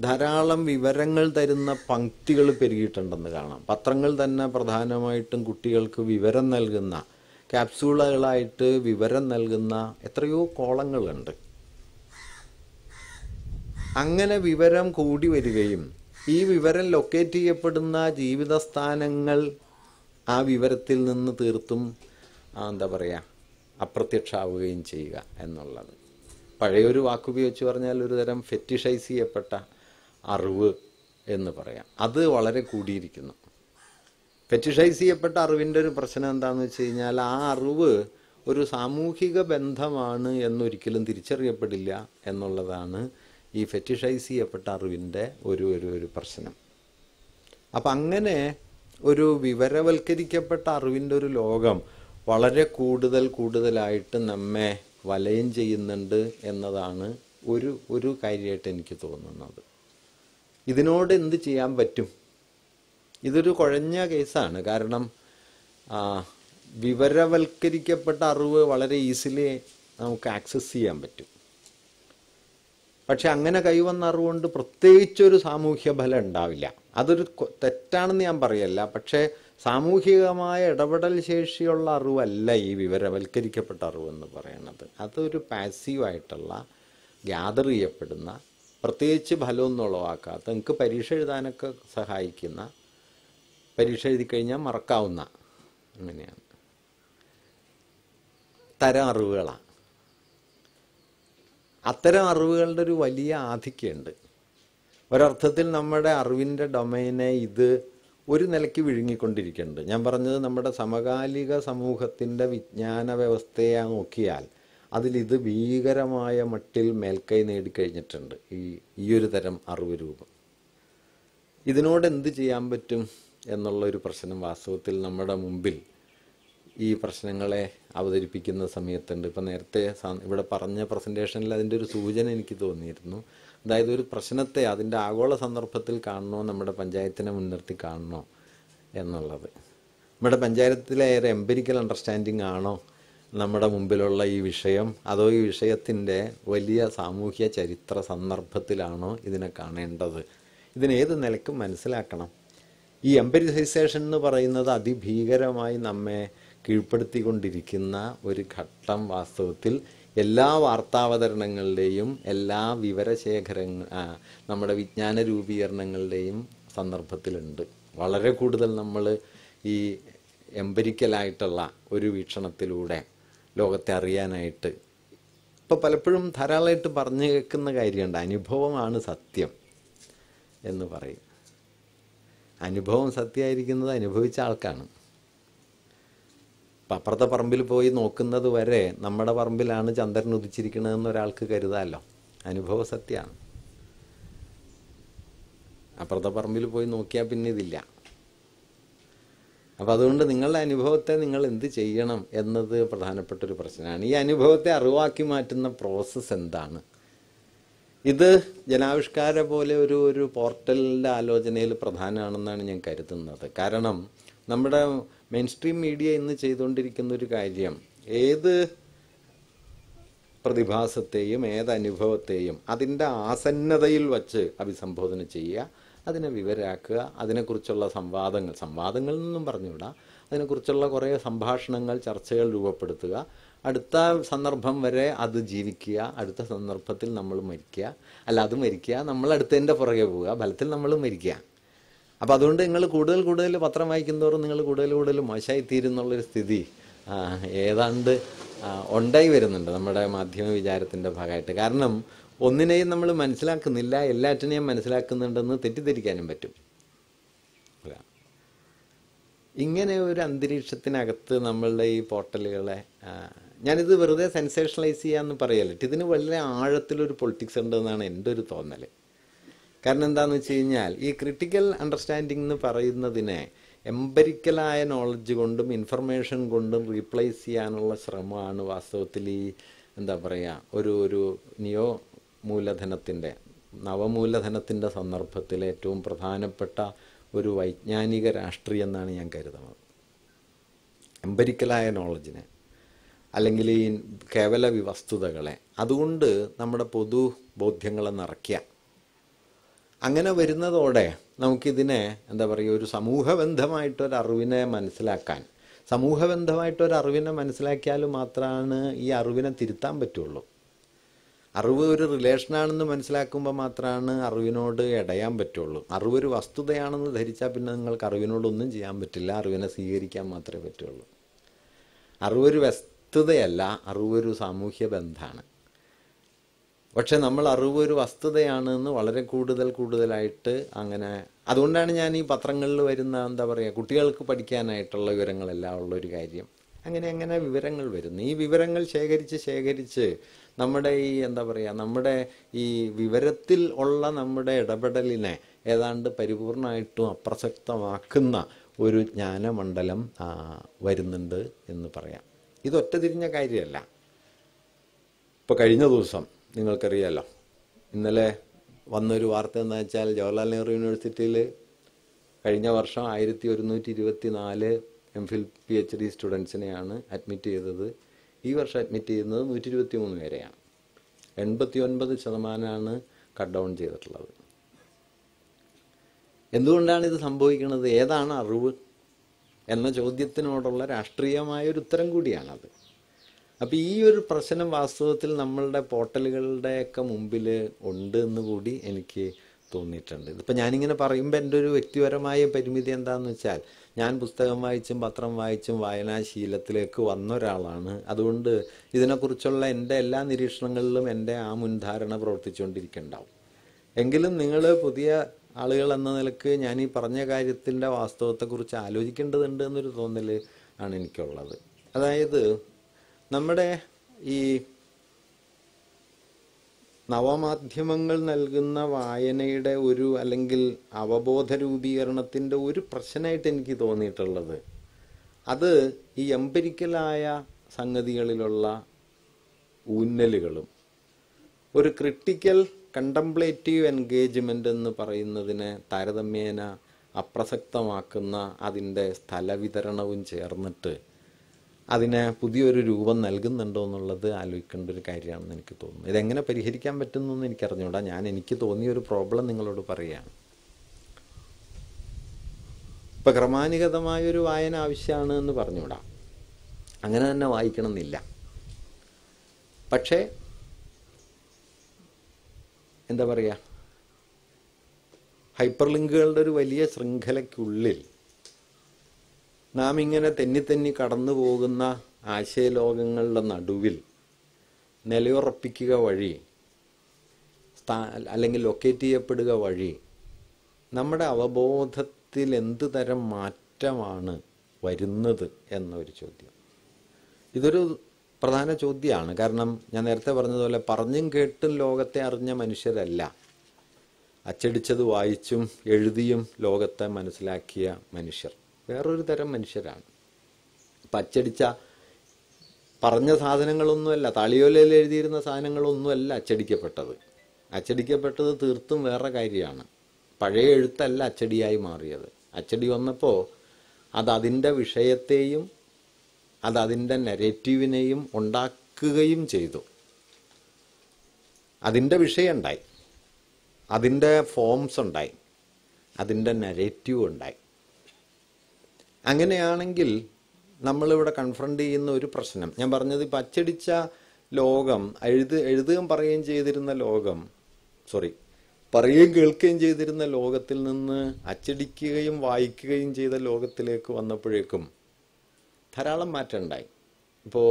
ധാരാളം വിവരങ്ങൾ തരുന്ന പങ്ക്തികൾ പെരുകിയിട്ടുണ്ടെന്ന് കാണാം പത്രങ്ങൾ തന്നെ പ്രധാനമായിട്ടും കുട്ടികൾക്ക് വിവരം നൽകുന്ന ക്യാപ്സൂളുകളായിട്ട് വിവരം നൽകുന്ന എത്രയോ കോളങ്ങളുണ്ട് അങ്ങനെ വിവരം കൂടി വരികയും ഈ വിവരം ലൊക്കേറ്റ് ചെയ്യപ്പെടുന്ന ജീവിതസ്ഥാനങ്ങൾ ആ വിവരത്തിൽ നിന്ന് തീർത്തും എന്താ പറയുക അപ്രത്യക്ഷമാവുകയും ചെയ്യുക എന്നുള്ളത് പഴയൊരു വാക്കുപയോഗിച്ച് പറഞ്ഞാൽ ഒരു തരം ഫെറ്റിഷൈസ് ചെയ്യപ്പെട്ട അറിവ് എന്ന് പറയാം അത് വളരെ കൂടിയിരിക്കുന്നു ഫെറ്റിഷൈസ് ചെയ്യപ്പെട്ട അറിവിൻ്റെ ഒരു പ്രശ്നം എന്താണെന്ന് വെച്ച് കഴിഞ്ഞാൽ ആ അറിവ് ഒരു സാമൂഹിക ബന്ധമാണ് എന്നൊരിക്കലും തിരിച്ചറിയപ്പെടില്ല എന്നുള്ളതാണ് ഈ ഫെറ്റിഷൈസ് ചെയ്യപ്പെട്ട അറിവിൻ്റെ ഒരു ഒരു ഒരു പ്രശ്നം അപ്പം അങ്ങനെ ഒരു വിവരവൽക്കരിക്കപ്പെട്ട അറിവിൻ്റെ ഒരു ലോകം വളരെ കൂടുതൽ കൂടുതലായിട്ട് നമ്മെ വലയം ചെയ്യുന്നുണ്ട് എന്നതാണ് ഒരു ഒരു കാര്യമായിട്ട് എനിക്ക് തോന്നുന്നത് ഇതിനോട് എന്ത് ചെയ്യാൻ പറ്റും ഇതൊരു കുഴഞ്ഞ കേസാണ് കാരണം വിവരവൽക്കരിക്കപ്പെട്ട അറിവ് വളരെ ഈസിലി നമുക്ക് ആക്സസ് ചെയ്യാൻ പറ്റും പക്ഷെ അങ്ങനെ കൈവന്ന പ്രത്യേകിച്ചൊരു സാമൂഹ്യ ഫലം ഉണ്ടാവില്ല അതൊരു തെറ്റാണെന്ന് ഞാൻ പറയല്ല പക്ഷേ സാമൂഹികമായ ഇടപെടൽ ശേഷിയുള്ള അറിവല്ല ഈ വിവരവൽക്കരിക്കപ്പെട്ട അറിവെന്ന് പറയുന്നത് അതൊരു പാസീവായിട്ടുള്ള ഗ്യാദർ ചെയ്യപ്പെടുന്ന പ്രത്യേകിച്ച് ഫലമൊന്നും ഉളവാക്കാത്ത നിങ്ങൾക്ക് പരീക്ഷ എഴുതാനൊക്കെ സഹായിക്കുന്ന പരീക്ഷ എഴുതി കഴിഞ്ഞാൽ മറക്കാവുന്ന അങ്ങനെയാണ് തരം അറിവുകളാണ് അത്തരം അറിവുകളുടെ ഒരു വലിയ ആധിക്യമുണ്ട് ഒരർത്ഥത്തിൽ നമ്മുടെ അറിവിൻ്റെ ഡൊമൈനെ ഇത് ഒരു നിലയ്ക്ക് വിഴുങ്ങിക്കൊണ്ടിരിക്കുന്നുണ്ട് ഞാൻ പറഞ്ഞത് നമ്മുടെ സമകാലിക സമൂഹത്തിൻ്റെ വിജ്ഞാന വ്യവസ്ഥയെ നോക്കിയാൽ അതിലിത് ഭീകരമായ മട്ടിൽ മേൽക്കൈ നേടിക്കഴിഞ്ഞിട്ടുണ്ട് ഈ ഈയൊരു തരം അറിവ് രൂപം ഇതിനോട് എന്ത് ചെയ്യാൻ പറ്റും എന്നുള്ളൊരു പ്രശ്നം വാസ്തവത്തിൽ നമ്മുടെ മുമ്പിൽ ഈ പ്രശ്നങ്ങളെ അവതരിപ്പിക്കുന്ന സമയത്തുണ്ട് ഇപ്പം നേരത്തെ ഇവിടെ പറഞ്ഞ പ്രസൻറ്റേഷനിൽ അതിൻ്റെ ഒരു സൂചന എനിക്ക് തോന്നിയിരുന്നു അതായത് ഒരു പ്രശ്നത്തെ അതിൻ്റെ ആഗോള സന്ദർഭത്തിൽ കാണണോ നമ്മുടെ പഞ്ചായത്തിനെ മുൻനിർത്തി കാണണോ എന്നുള്ളത് നമ്മുടെ പഞ്ചായത്തിലെ ഏറെ എംപെരിക്കൽ അണ്ടർസ്റ്റാൻഡിങ് ആണോ നമ്മുടെ മുമ്പിലുള്ള ഈ വിഷയം അതോ ഈ വിഷയത്തിൻ്റെ വലിയ സാമൂഹ്യ ചരിത്ര സന്ദർഭത്തിലാണോ ഇതിനെ കാണേണ്ടത് ഇതിനേത് നിലക്കും മനസ്സിലാക്കണം ഈ എംപരിസൈസേഷൻ എന്ന് പറയുന്നത് അതിഭീകരമായി നമ്മെ കീഴ്പ്പെടുത്തിക്കൊണ്ടിരിക്കുന്ന ഒരു ഘട്ടം വാസ്തവത്തിൽ എല്ലാ വാർത്താവതരണങ്ങളുടെയും എല്ലാ വിവരശേഖരങ്ങൾ നമ്മുടെ വിജ്ഞാന രൂപീകരണങ്ങളുടെയും സന്ദർഭത്തിലുണ്ട് വളരെ കൂടുതൽ നമ്മൾ ഈ എംപരിക്കലായിട്ടുള്ള ഒരു വീക്ഷണത്തിലൂടെ ലോകത്തെ അറിയാനായിട്ട് ഇപ്പോൾ പലപ്പോഴും ധാരാളമായിട്ട് പറഞ്ഞു കേൾക്കുന്ന കാര്യമുണ്ട് അനുഭവമാണ് സത്യം എന്ന് പറയും അനുഭവം സത്യമായിരിക്കുന്നത് അനുഭവിച്ച ആൾക്കാണ് അപ്പുറത്തെ പറമ്പിൽ പോയി നോക്കുന്നത് വരെ നമ്മുടെ പറമ്പിലാണ് ചന്ദ്രൻ ഉദിച്ചിരിക്കുന്നതെന്ന് ഒരാൾക്ക് കരുതാമല്ലോ അനുഭവ സത്യമാണ് അപ്പുറത്തെ പറമ്പിൽ പോയി നോക്കിയാൽ പിന്നെ ഇതില്ല അപ്പം അതുകൊണ്ട് നിങ്ങളുടെ അനുഭവത്തെ നിങ്ങൾ എന്ത് ചെയ്യണം എന്നത് പ്രധാനപ്പെട്ടൊരു പ്രശ്നമാണ് ഈ അനുഭവത്തെ അറിവാക്കി മാറ്റുന്ന പ്രോസസ്സ് എന്താണ് ഇത് ജനാവിഷ്കാര പോലെ ഒരു ഒരു പോർട്ടലിൻ്റെ ആലോചനയിൽ പ്രധാനമാണെന്നാണ് ഞാൻ കരുതുന്നത് കാരണം നമ്മുടെ മെയിൻ സ്ട്രീം മീഡിയ ഇന്ന് ചെയ്തുകൊണ്ടിരിക്കുന്ന ഒരു കാര്യം ഏത് പ്രതിഭാസത്തെയും ഏതനുഭവത്തെയും അതിൻ്റെ ആസന്നതയിൽ വച്ച് അഭിസംബോധന ചെയ്യുക അതിനെ വിവരാക്കുക അതിനെക്കുറിച്ചുള്ള സംവാദങ്ങൾ സംവാദങ്ങളിൽ നിന്നും പറഞ്ഞുകൂടാ അതിനെക്കുറിച്ചുള്ള കുറേ സംഭാഷണങ്ങൾ ചർച്ചകൾ രൂപപ്പെടുത്തുക അടുത്ത സന്ദർഭം വരെ അത് ജീവിക്കുക അടുത്ത സന്ദർഭത്തിൽ നമ്മൾ മരിക്കുക അല്ല അത് മരിക്കുക നമ്മൾ അടുത്തതിൻ്റെ പുറകെ പോവുക ഫലത്തിൽ നമ്മൾ മരിക്കുക അപ്പോൾ അതുകൊണ്ട് നിങ്ങൾ കൂടുതൽ കൂടുതൽ പത്രം വായിക്കുന്നതോറും നിങ്ങൾ കൂടുതൽ കൂടുതൽ മോശമായിത്തീരുന്നുള്ളൊരു സ്ഥിതി ഏതാണ്ട് ഉണ്ടായി വരുന്നുണ്ട് നമ്മുടെ മാധ്യമ വിചാരത്തിൻ്റെ ഭാഗമായിട്ട് കാരണം ഒന്നിനെയും നമ്മൾ മനസ്സിലാക്കുന്നില്ല എല്ലാറ്റിനെയും മനസ്സിലാക്കുന്നുണ്ടെന്ന് തെറ്റിദ്ധരിക്കാനും പറ്റും ഇങ്ങനെ ഒരു അന്തരീക്ഷത്തിനകത്ത് നമ്മളുടെ ഈ പോർട്ടലുകളെ ഞാനിത് വെറുതെ സെൻസേഷണലൈസ് ചെയ്യാമെന്ന് പറയല്ല ഇതിന് വളരെ ആഴത്തിലൊരു പൊളിറ്റിക്സ് ഉണ്ടെന്നാണ് എൻ്റെ ഒരു തോന്നൽ കാരണം എന്താന്ന് വെച്ച് കഴിഞ്ഞാൽ ഈ ക്രിട്ടിക്കൽ അണ്ടർസ്റ്റാൻഡിംഗ് എന്ന് പറയുന്നതിനെ എംപരിക്കലായ നോളജ് കൊണ്ടും ഇൻഫർമേഷൻ കൊണ്ടും റീപ്ലേസ് ചെയ്യാനുള്ള ശ്രമമാണ് വാസ്തവത്തിൽ ഈ എന്താ പറയുക ഒരു ഒരു നിയോ മൂലധനത്തിൻ്റെ നവമൂലധനത്തിൻ്റെ സന്ദർഭത്തിൽ ഏറ്റവും പ്രധാനപ്പെട്ട ഒരു വൈജ്ഞാനിക രാഷ്ട്രീയം എന്നാണ് ഞാൻ കരുതുന്നത് എംപരിക്കലായ നോളജിനെ അല്ലെങ്കിൽ ഈ കേവല വസ്തുതകളെ അതുകൊണ്ട് നമ്മുടെ പൊതു ബോധ്യങ്ങളെ നിറയ്ക്കുക അങ്ങനെ വരുന്നതോടെ നമുക്കിതിനെ എന്താ പറയുക ഒരു സമൂഹബന്ധമായിട്ടൊരറിവിനെ മനസ്സിലാക്കാൻ സമൂഹബന്ധമായിട്ടൊരറിവിനെ മനസ്സിലാക്കിയാൽ മാത്രമാണ് ഈ അറിവിനെ തിരുത്താൻ പറ്റുള്ളൂ അറിവ് ഒരു റിലേഷനാണെന്ന് മനസ്സിലാക്കുമ്പോൾ മാത്രമാണ് അറിവിനോട് ഇടയാൻ പറ്റുള്ളൂ അറിവ് ഒരു വസ്തുതയാണെന്ന് ധരിച്ചാൽ പിന്നെ നിങ്ങൾക്ക് അറിവിനോടൊന്നും ചെയ്യാൻ പറ്റില്ല അറിവിനെ സ്വീകരിക്കാൻ മാത്രമേ പറ്റുള്ളൂ അറിവൊരു വസ്തുതയല്ല അറിവൊരു സാമൂഹ്യ ബന്ധമാണ് പക്ഷെ നമ്മൾ അറിവ് ഒരു വസ്തുതയാണ് എന്ന് വളരെ കൂടുതൽ കൂടുതലായിട്ട് അങ്ങനെ അതുകൊണ്ടാണ് ഞാൻ ഈ പത്രങ്ങളിൽ വരുന്ന എന്താ പറയുക കുട്ടികൾക്ക് പഠിക്കാനായിട്ടുള്ള വിവരങ്ങളെല്ലാം ഉള്ളൊരു കാര്യം അങ്ങനെ അങ്ങനെ വിവരങ്ങൾ വരുന്നു ഈ വിവരങ്ങൾ ശേഖരിച്ച് ശേഖരിച്ച് നമ്മുടെ ഈ എന്താ പറയുക നമ്മുടെ ഈ വിവരത്തിൽ ഉള്ള നമ്മുടെ ഇടപെടലിനെ ഏതാണ്ട് പരിപൂർണമായിട്ടും അപ്രസക്തമാക്കുന്ന ഒരു ജ്ഞാനമണ്ഡലം വരുന്നുണ്ട് എന്ന് പറയാം ഇതൊറ്റ തിരിഞ്ഞ കാര്യമല്ല ഇപ്പോൾ കഴിഞ്ഞ ദിവസം നിങ്ങൾക്കറിയാലോ ഇന്നലെ വന്നൊരു വാർത്ത എന്ന് വെച്ചാൽ ജവഹർലാൽ നെഹ്റു യൂണിവേഴ്സിറ്റിയിൽ കഴിഞ്ഞ വർഷം ആയിരത്തി ഒരുന്നൂറ്റി ഇരുപത്തി നാല് M Phil P H D സ്റ്റുഡൻസിനെയാണ് അഡ്മിറ്റ് ചെയ്തത് ഈ വർഷം അഡ്മിറ്റ് ചെയ്യുന്നത് നൂറ്റി ഇരുപത്തി മൂന്ന് പേരെയാണ് എൺപത്തി ഒൻപത് ശതമാനമാണ് കട്ട് ഡൗൺ ചെയ്തിട്ടുള്ളത് എന്തുകൊണ്ടാണ് ഇത് സംഭവിക്കുന്നത് ഏതാണ് അറിവ് എന്ന ചോദ്യത്തിനോടുള്ള രാഷ്ട്രീയമായ ഒരു ഉത്തരം കൂടിയാണത് അപ്പോൾ ഈ ഒരു പ്രശ്നം വാസ്തവത്തിൽ നമ്മളുടെ പോർട്ടലുകളുടെയൊക്കെ മുമ്പിൽ ഉണ്ട് എന്ന് കൂടി എനിക്ക് തോന്നിയിട്ടുണ്ട് ഇതിപ്പോൾ ഞാനിങ്ങനെ പറയുമ്പോൾ എൻ്റെ ഒരു വ്യക്തിപരമായ പരിമിതി എന്താണെന്ന് വെച്ചാൽ ഞാൻ പുസ്തകം വായിച്ചും പത്രം വായിച്ചും വായനാശീലത്തിലേക്ക് വന്ന ഒരാളാണ് അതുകൊണ്ട് ഇതിനെക്കുറിച്ചുള്ള എൻ്റെ എല്ലാ നിരീക്ഷണങ്ങളിലും എൻ്റെ ആ മുൻധാരണ പ്രവർത്തിച്ചുകൊണ്ടിരിക്കുന്നുണ്ടാവും എങ്കിലും നിങ്ങൾ പുതിയ ആളുകൾ എന്ന നിലക്ക് ഞാൻ ഈ പറഞ്ഞ കാര്യത്തിൻ്റെ വാസ്തവത്തെക്കുറിച്ച് ആലോചിക്കേണ്ടതുണ്ട് എന്നൊരു തോന്നൽ ആണ് എനിക്കുള്ളത് അതായത് നമ്മുടെ ഈ നവമാധ്യമങ്ങൾ നൽകുന്ന വായനയുടെ ഒരു അല്ലെങ്കിൽ അവബോധ രൂപീകരണത്തിൻ്റെ ഒരു പ്രശ്നമായിട്ട് എനിക്ക് തോന്നിയിട്ടുള്ളത് അത് ഈ എംപരിക്കലായ സംഗതികളിലുള്ള ഊന്നലുകളും ഒരു ക്രിട്ടിക്കൽ കണ്ടംപ്ലേറ്റീവ് എൻഗേജ്മെൻ്റ് എന്ന് പറയുന്നതിനെ താരതമ്യേന അപ്രസക്തമാക്കുന്ന അതിൻ്റെ സ്ഥലവിതരണവും ചേർന്നിട്ട് അതിന് പുതിയൊരു രൂപം നൽകുന്നുണ്ടോ എന്നുള്ളത് ആലോചിക്കേണ്ട ഒരു കാര്യമാണെന്ന് എനിക്ക് തോന്നുന്നു ഇതെങ്ങനെ പരിഹരിക്കാൻ എനിക്ക് എനിക്കറിഞ്ഞൂടാ ഞാൻ എനിക്ക് തോന്നിയ ഒരു പ്രോബ്ലം നിങ്ങളോട് പറയുകയാണ് ഇപ്പം ക്രമാനുഗതമായൊരു വായന ആവശ്യമാണ് എന്ന് പറഞ്ഞുകൂടാ അങ്ങനെ തന്നെ വായിക്കണം എന്നില്ല പക്ഷേ എന്താ പറയുക ഹൈപ്പർ ലിങ്കുകളുടെ ഒരു വലിയ ശൃംഖലയ്ക്കുള്ളിൽ നാം ഇങ്ങനെ തെന്നിത്തെന്നി കടന്നു പോകുന്ന ആശയലോകങ്ങളുടെ നടുവിൽ നിലയുറപ്പിക്കുക വഴി സ്ഥാ അല്ലെങ്കിൽ ലൊക്കേറ്റ് ചെയ്യപ്പെടുക വഴി നമ്മുടെ അവബോധത്തിൽ എന്ത് തരം മാറ്റമാണ് വരുന്നത് എന്നൊരു ചോദ്യം ഇതൊരു പ്രധാന ചോദ്യമാണ് കാരണം ഞാൻ നേരത്തെ പറഞ്ഞതുപോലെ പറഞ്ഞും കേട്ടും ലോകത്തെ അറിഞ്ഞ മനുഷ്യരല്ല അച്ചടിച്ചത് വായിച്ചും എഴുതിയും ലോകത്തെ മനസ്സിലാക്കിയ മനുഷ്യർ വേറൊരു തരം മനുഷ്യരാണ് പച്ചടിച്ച പറഞ്ഞ സാധനങ്ങളൊന്നുമല്ല താളിയോലയിൽ എഴുതിയിരുന്ന സാധനങ്ങളൊന്നുമല്ല അച്ചടിക്കപ്പെട്ടത് അച്ചടിക്കപ്പെട്ടത് തീർത്തും വേറെ കാര്യമാണ് പഴയ എഴുത്തല്ല അച്ചടിയായി മാറിയത് അച്ചടി വന്നപ്പോൾ അത് അതിൻ്റെ വിഷയത്തെയും അത് അതിൻ്റെ നെരേറ്റീവിനെയും ഉണ്ടാക്കുകയും ചെയ്തു അതിൻ്റെ വിഷയമുണ്ടായി അതിൻ്റെ ഫോംസ് ഉണ്ടായി അതിൻ്റെ നെഗറ്റീവ് ഉണ്ടായി അങ്ങനെയാണെങ്കിൽ നമ്മളിവിടെ കൺഫ്രണ്ട് ചെയ്യുന്ന ഒരു പ്രശ്നം ഞാൻ പറഞ്ഞത് ഇപ്പം അച്ചടിച്ച ലോകം എഴുത് എഴുതുകയും പറയുകയും ചെയ്തിരുന്ന ലോകം സോറി പറയുകയും കേൾക്കുകയും ചെയ്തിരുന്ന ലോകത്തിൽ നിന്ന് അച്ചടിക്കുകയും വായിക്കുകയും ചെയ്ത ലോകത്തിലേക്ക് വന്നപ്പോഴേക്കും ധാരാളം മാറ്റം ഉണ്ടായി ഇപ്പോൾ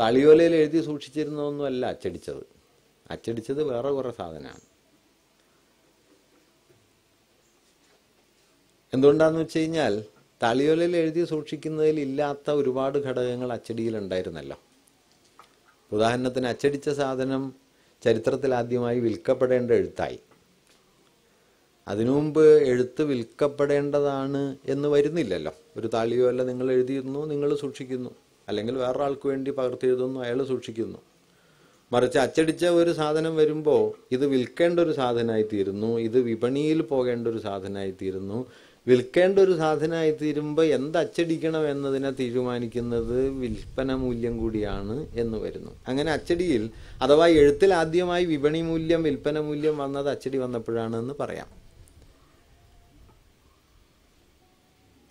താളിയോലയിൽ എഴുതി സൂക്ഷിച്ചിരുന്നതൊന്നുമല്ല അച്ചടിച്ചത് അച്ചടിച്ചത് വേറെ കുറേ സാധനമാണ് എന്തുകൊണ്ടാണെന്ന് വെച്ച് കഴിഞ്ഞാൽ തളിയോലയിൽ എഴുതി സൂക്ഷിക്കുന്നതിൽ ഇല്ലാത്ത ഒരുപാട് ഘടകങ്ങൾ അച്ചടിയിലുണ്ടായിരുന്നല്ലോ ഉദാഹരണത്തിന് അച്ചടിച്ച സാധനം ചരിത്രത്തിൽ ആദ്യമായി വിൽക്കപ്പെടേണ്ട എഴുത്തായി അതിനു മുമ്പ് എഴുത്ത് വിൽക്കപ്പെടേണ്ടതാണ് എന്ന് വരുന്നില്ലല്ലോ ഒരു താളിയോല നിങ്ങൾ എഴുതിയിരുന്നു നിങ്ങൾ സൂക്ഷിക്കുന്നു അല്ലെങ്കിൽ വേറൊരാൾക്ക് വേണ്ടി എഴുതുന്നു അയാൾ സൂക്ഷിക്കുന്നു മറിച്ച് അച്ചടിച്ച ഒരു സാധനം വരുമ്പോൾ ഇത് വിൽക്കേണ്ട ഒരു സാധനമായി തീരുന്നു ഇത് വിപണിയിൽ പോകേണ്ട ഒരു സാധനമായി തീരുന്നു വിൽക്കേണ്ട ഒരു സാധനമായി തീരുമ്പോൾ എന്തച്ചടിക്കണം എന്നതിനെ തീരുമാനിക്കുന്നത് വിൽപ്പന മൂല്യം കൂടിയാണ് എന്ന് വരുന്നു അങ്ങനെ അച്ചടിയിൽ അഥവാ എഴുത്തിൽ ആദ്യമായി വിപണി മൂല്യം വിൽപ്പന മൂല്യം വന്നത് അച്ചടി വന്നപ്പോഴാണ് എന്ന് പറയാം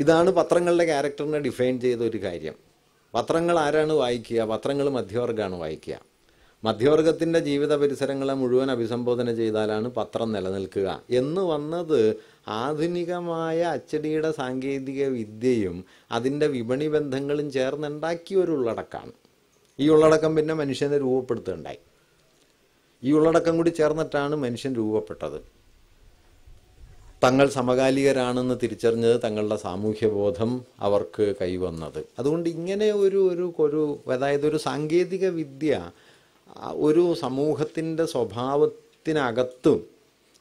ഇതാണ് പത്രങ്ങളുടെ ക്യാരക്ടറിനെ ഡിഫൈൻ ചെയ്ത ഒരു കാര്യം പത്രങ്ങൾ ആരാണ് വായിക്കുക പത്രങ്ങൾ മധ്യവർഗമാണ് വായിക്കുക മധ്യവർഗത്തിൻ്റെ ജീവിത പരിസരങ്ങളെ മുഴുവൻ അഭിസംബോധന ചെയ്താലാണ് പത്രം നിലനിൽക്കുക എന്ന് വന്നത് ആധുനികമായ അച്ചടിയുടെ സാങ്കേതിക വിദ്യയും അതിൻ്റെ വിപണി ബന്ധങ്ങളും ചേർന്നുണ്ടാക്കിയ ഒരു ഉള്ളടക്കമാണ് ഈ ഉള്ളടക്കം പിന്നെ മനുഷ്യനെ രൂപപ്പെടുത്തുകയുണ്ടായി ഈ ഉള്ളടക്കം കൂടി ചേർന്നിട്ടാണ് മനുഷ്യൻ രൂപപ്പെട്ടത് തങ്ങൾ സമകാലികരാണെന്ന് തിരിച്ചറിഞ്ഞത് തങ്ങളുടെ സാമൂഹ്യബോധം അവർക്ക് കൈവന്നത് അതുകൊണ്ട് ഇങ്ങനെ ഒരു ഒരു ഒരു അതായത് ഒരു സാങ്കേതിക വിദ്യ ഒരു സമൂഹത്തിൻ്റെ സ്വഭാവത്തിനകത്തും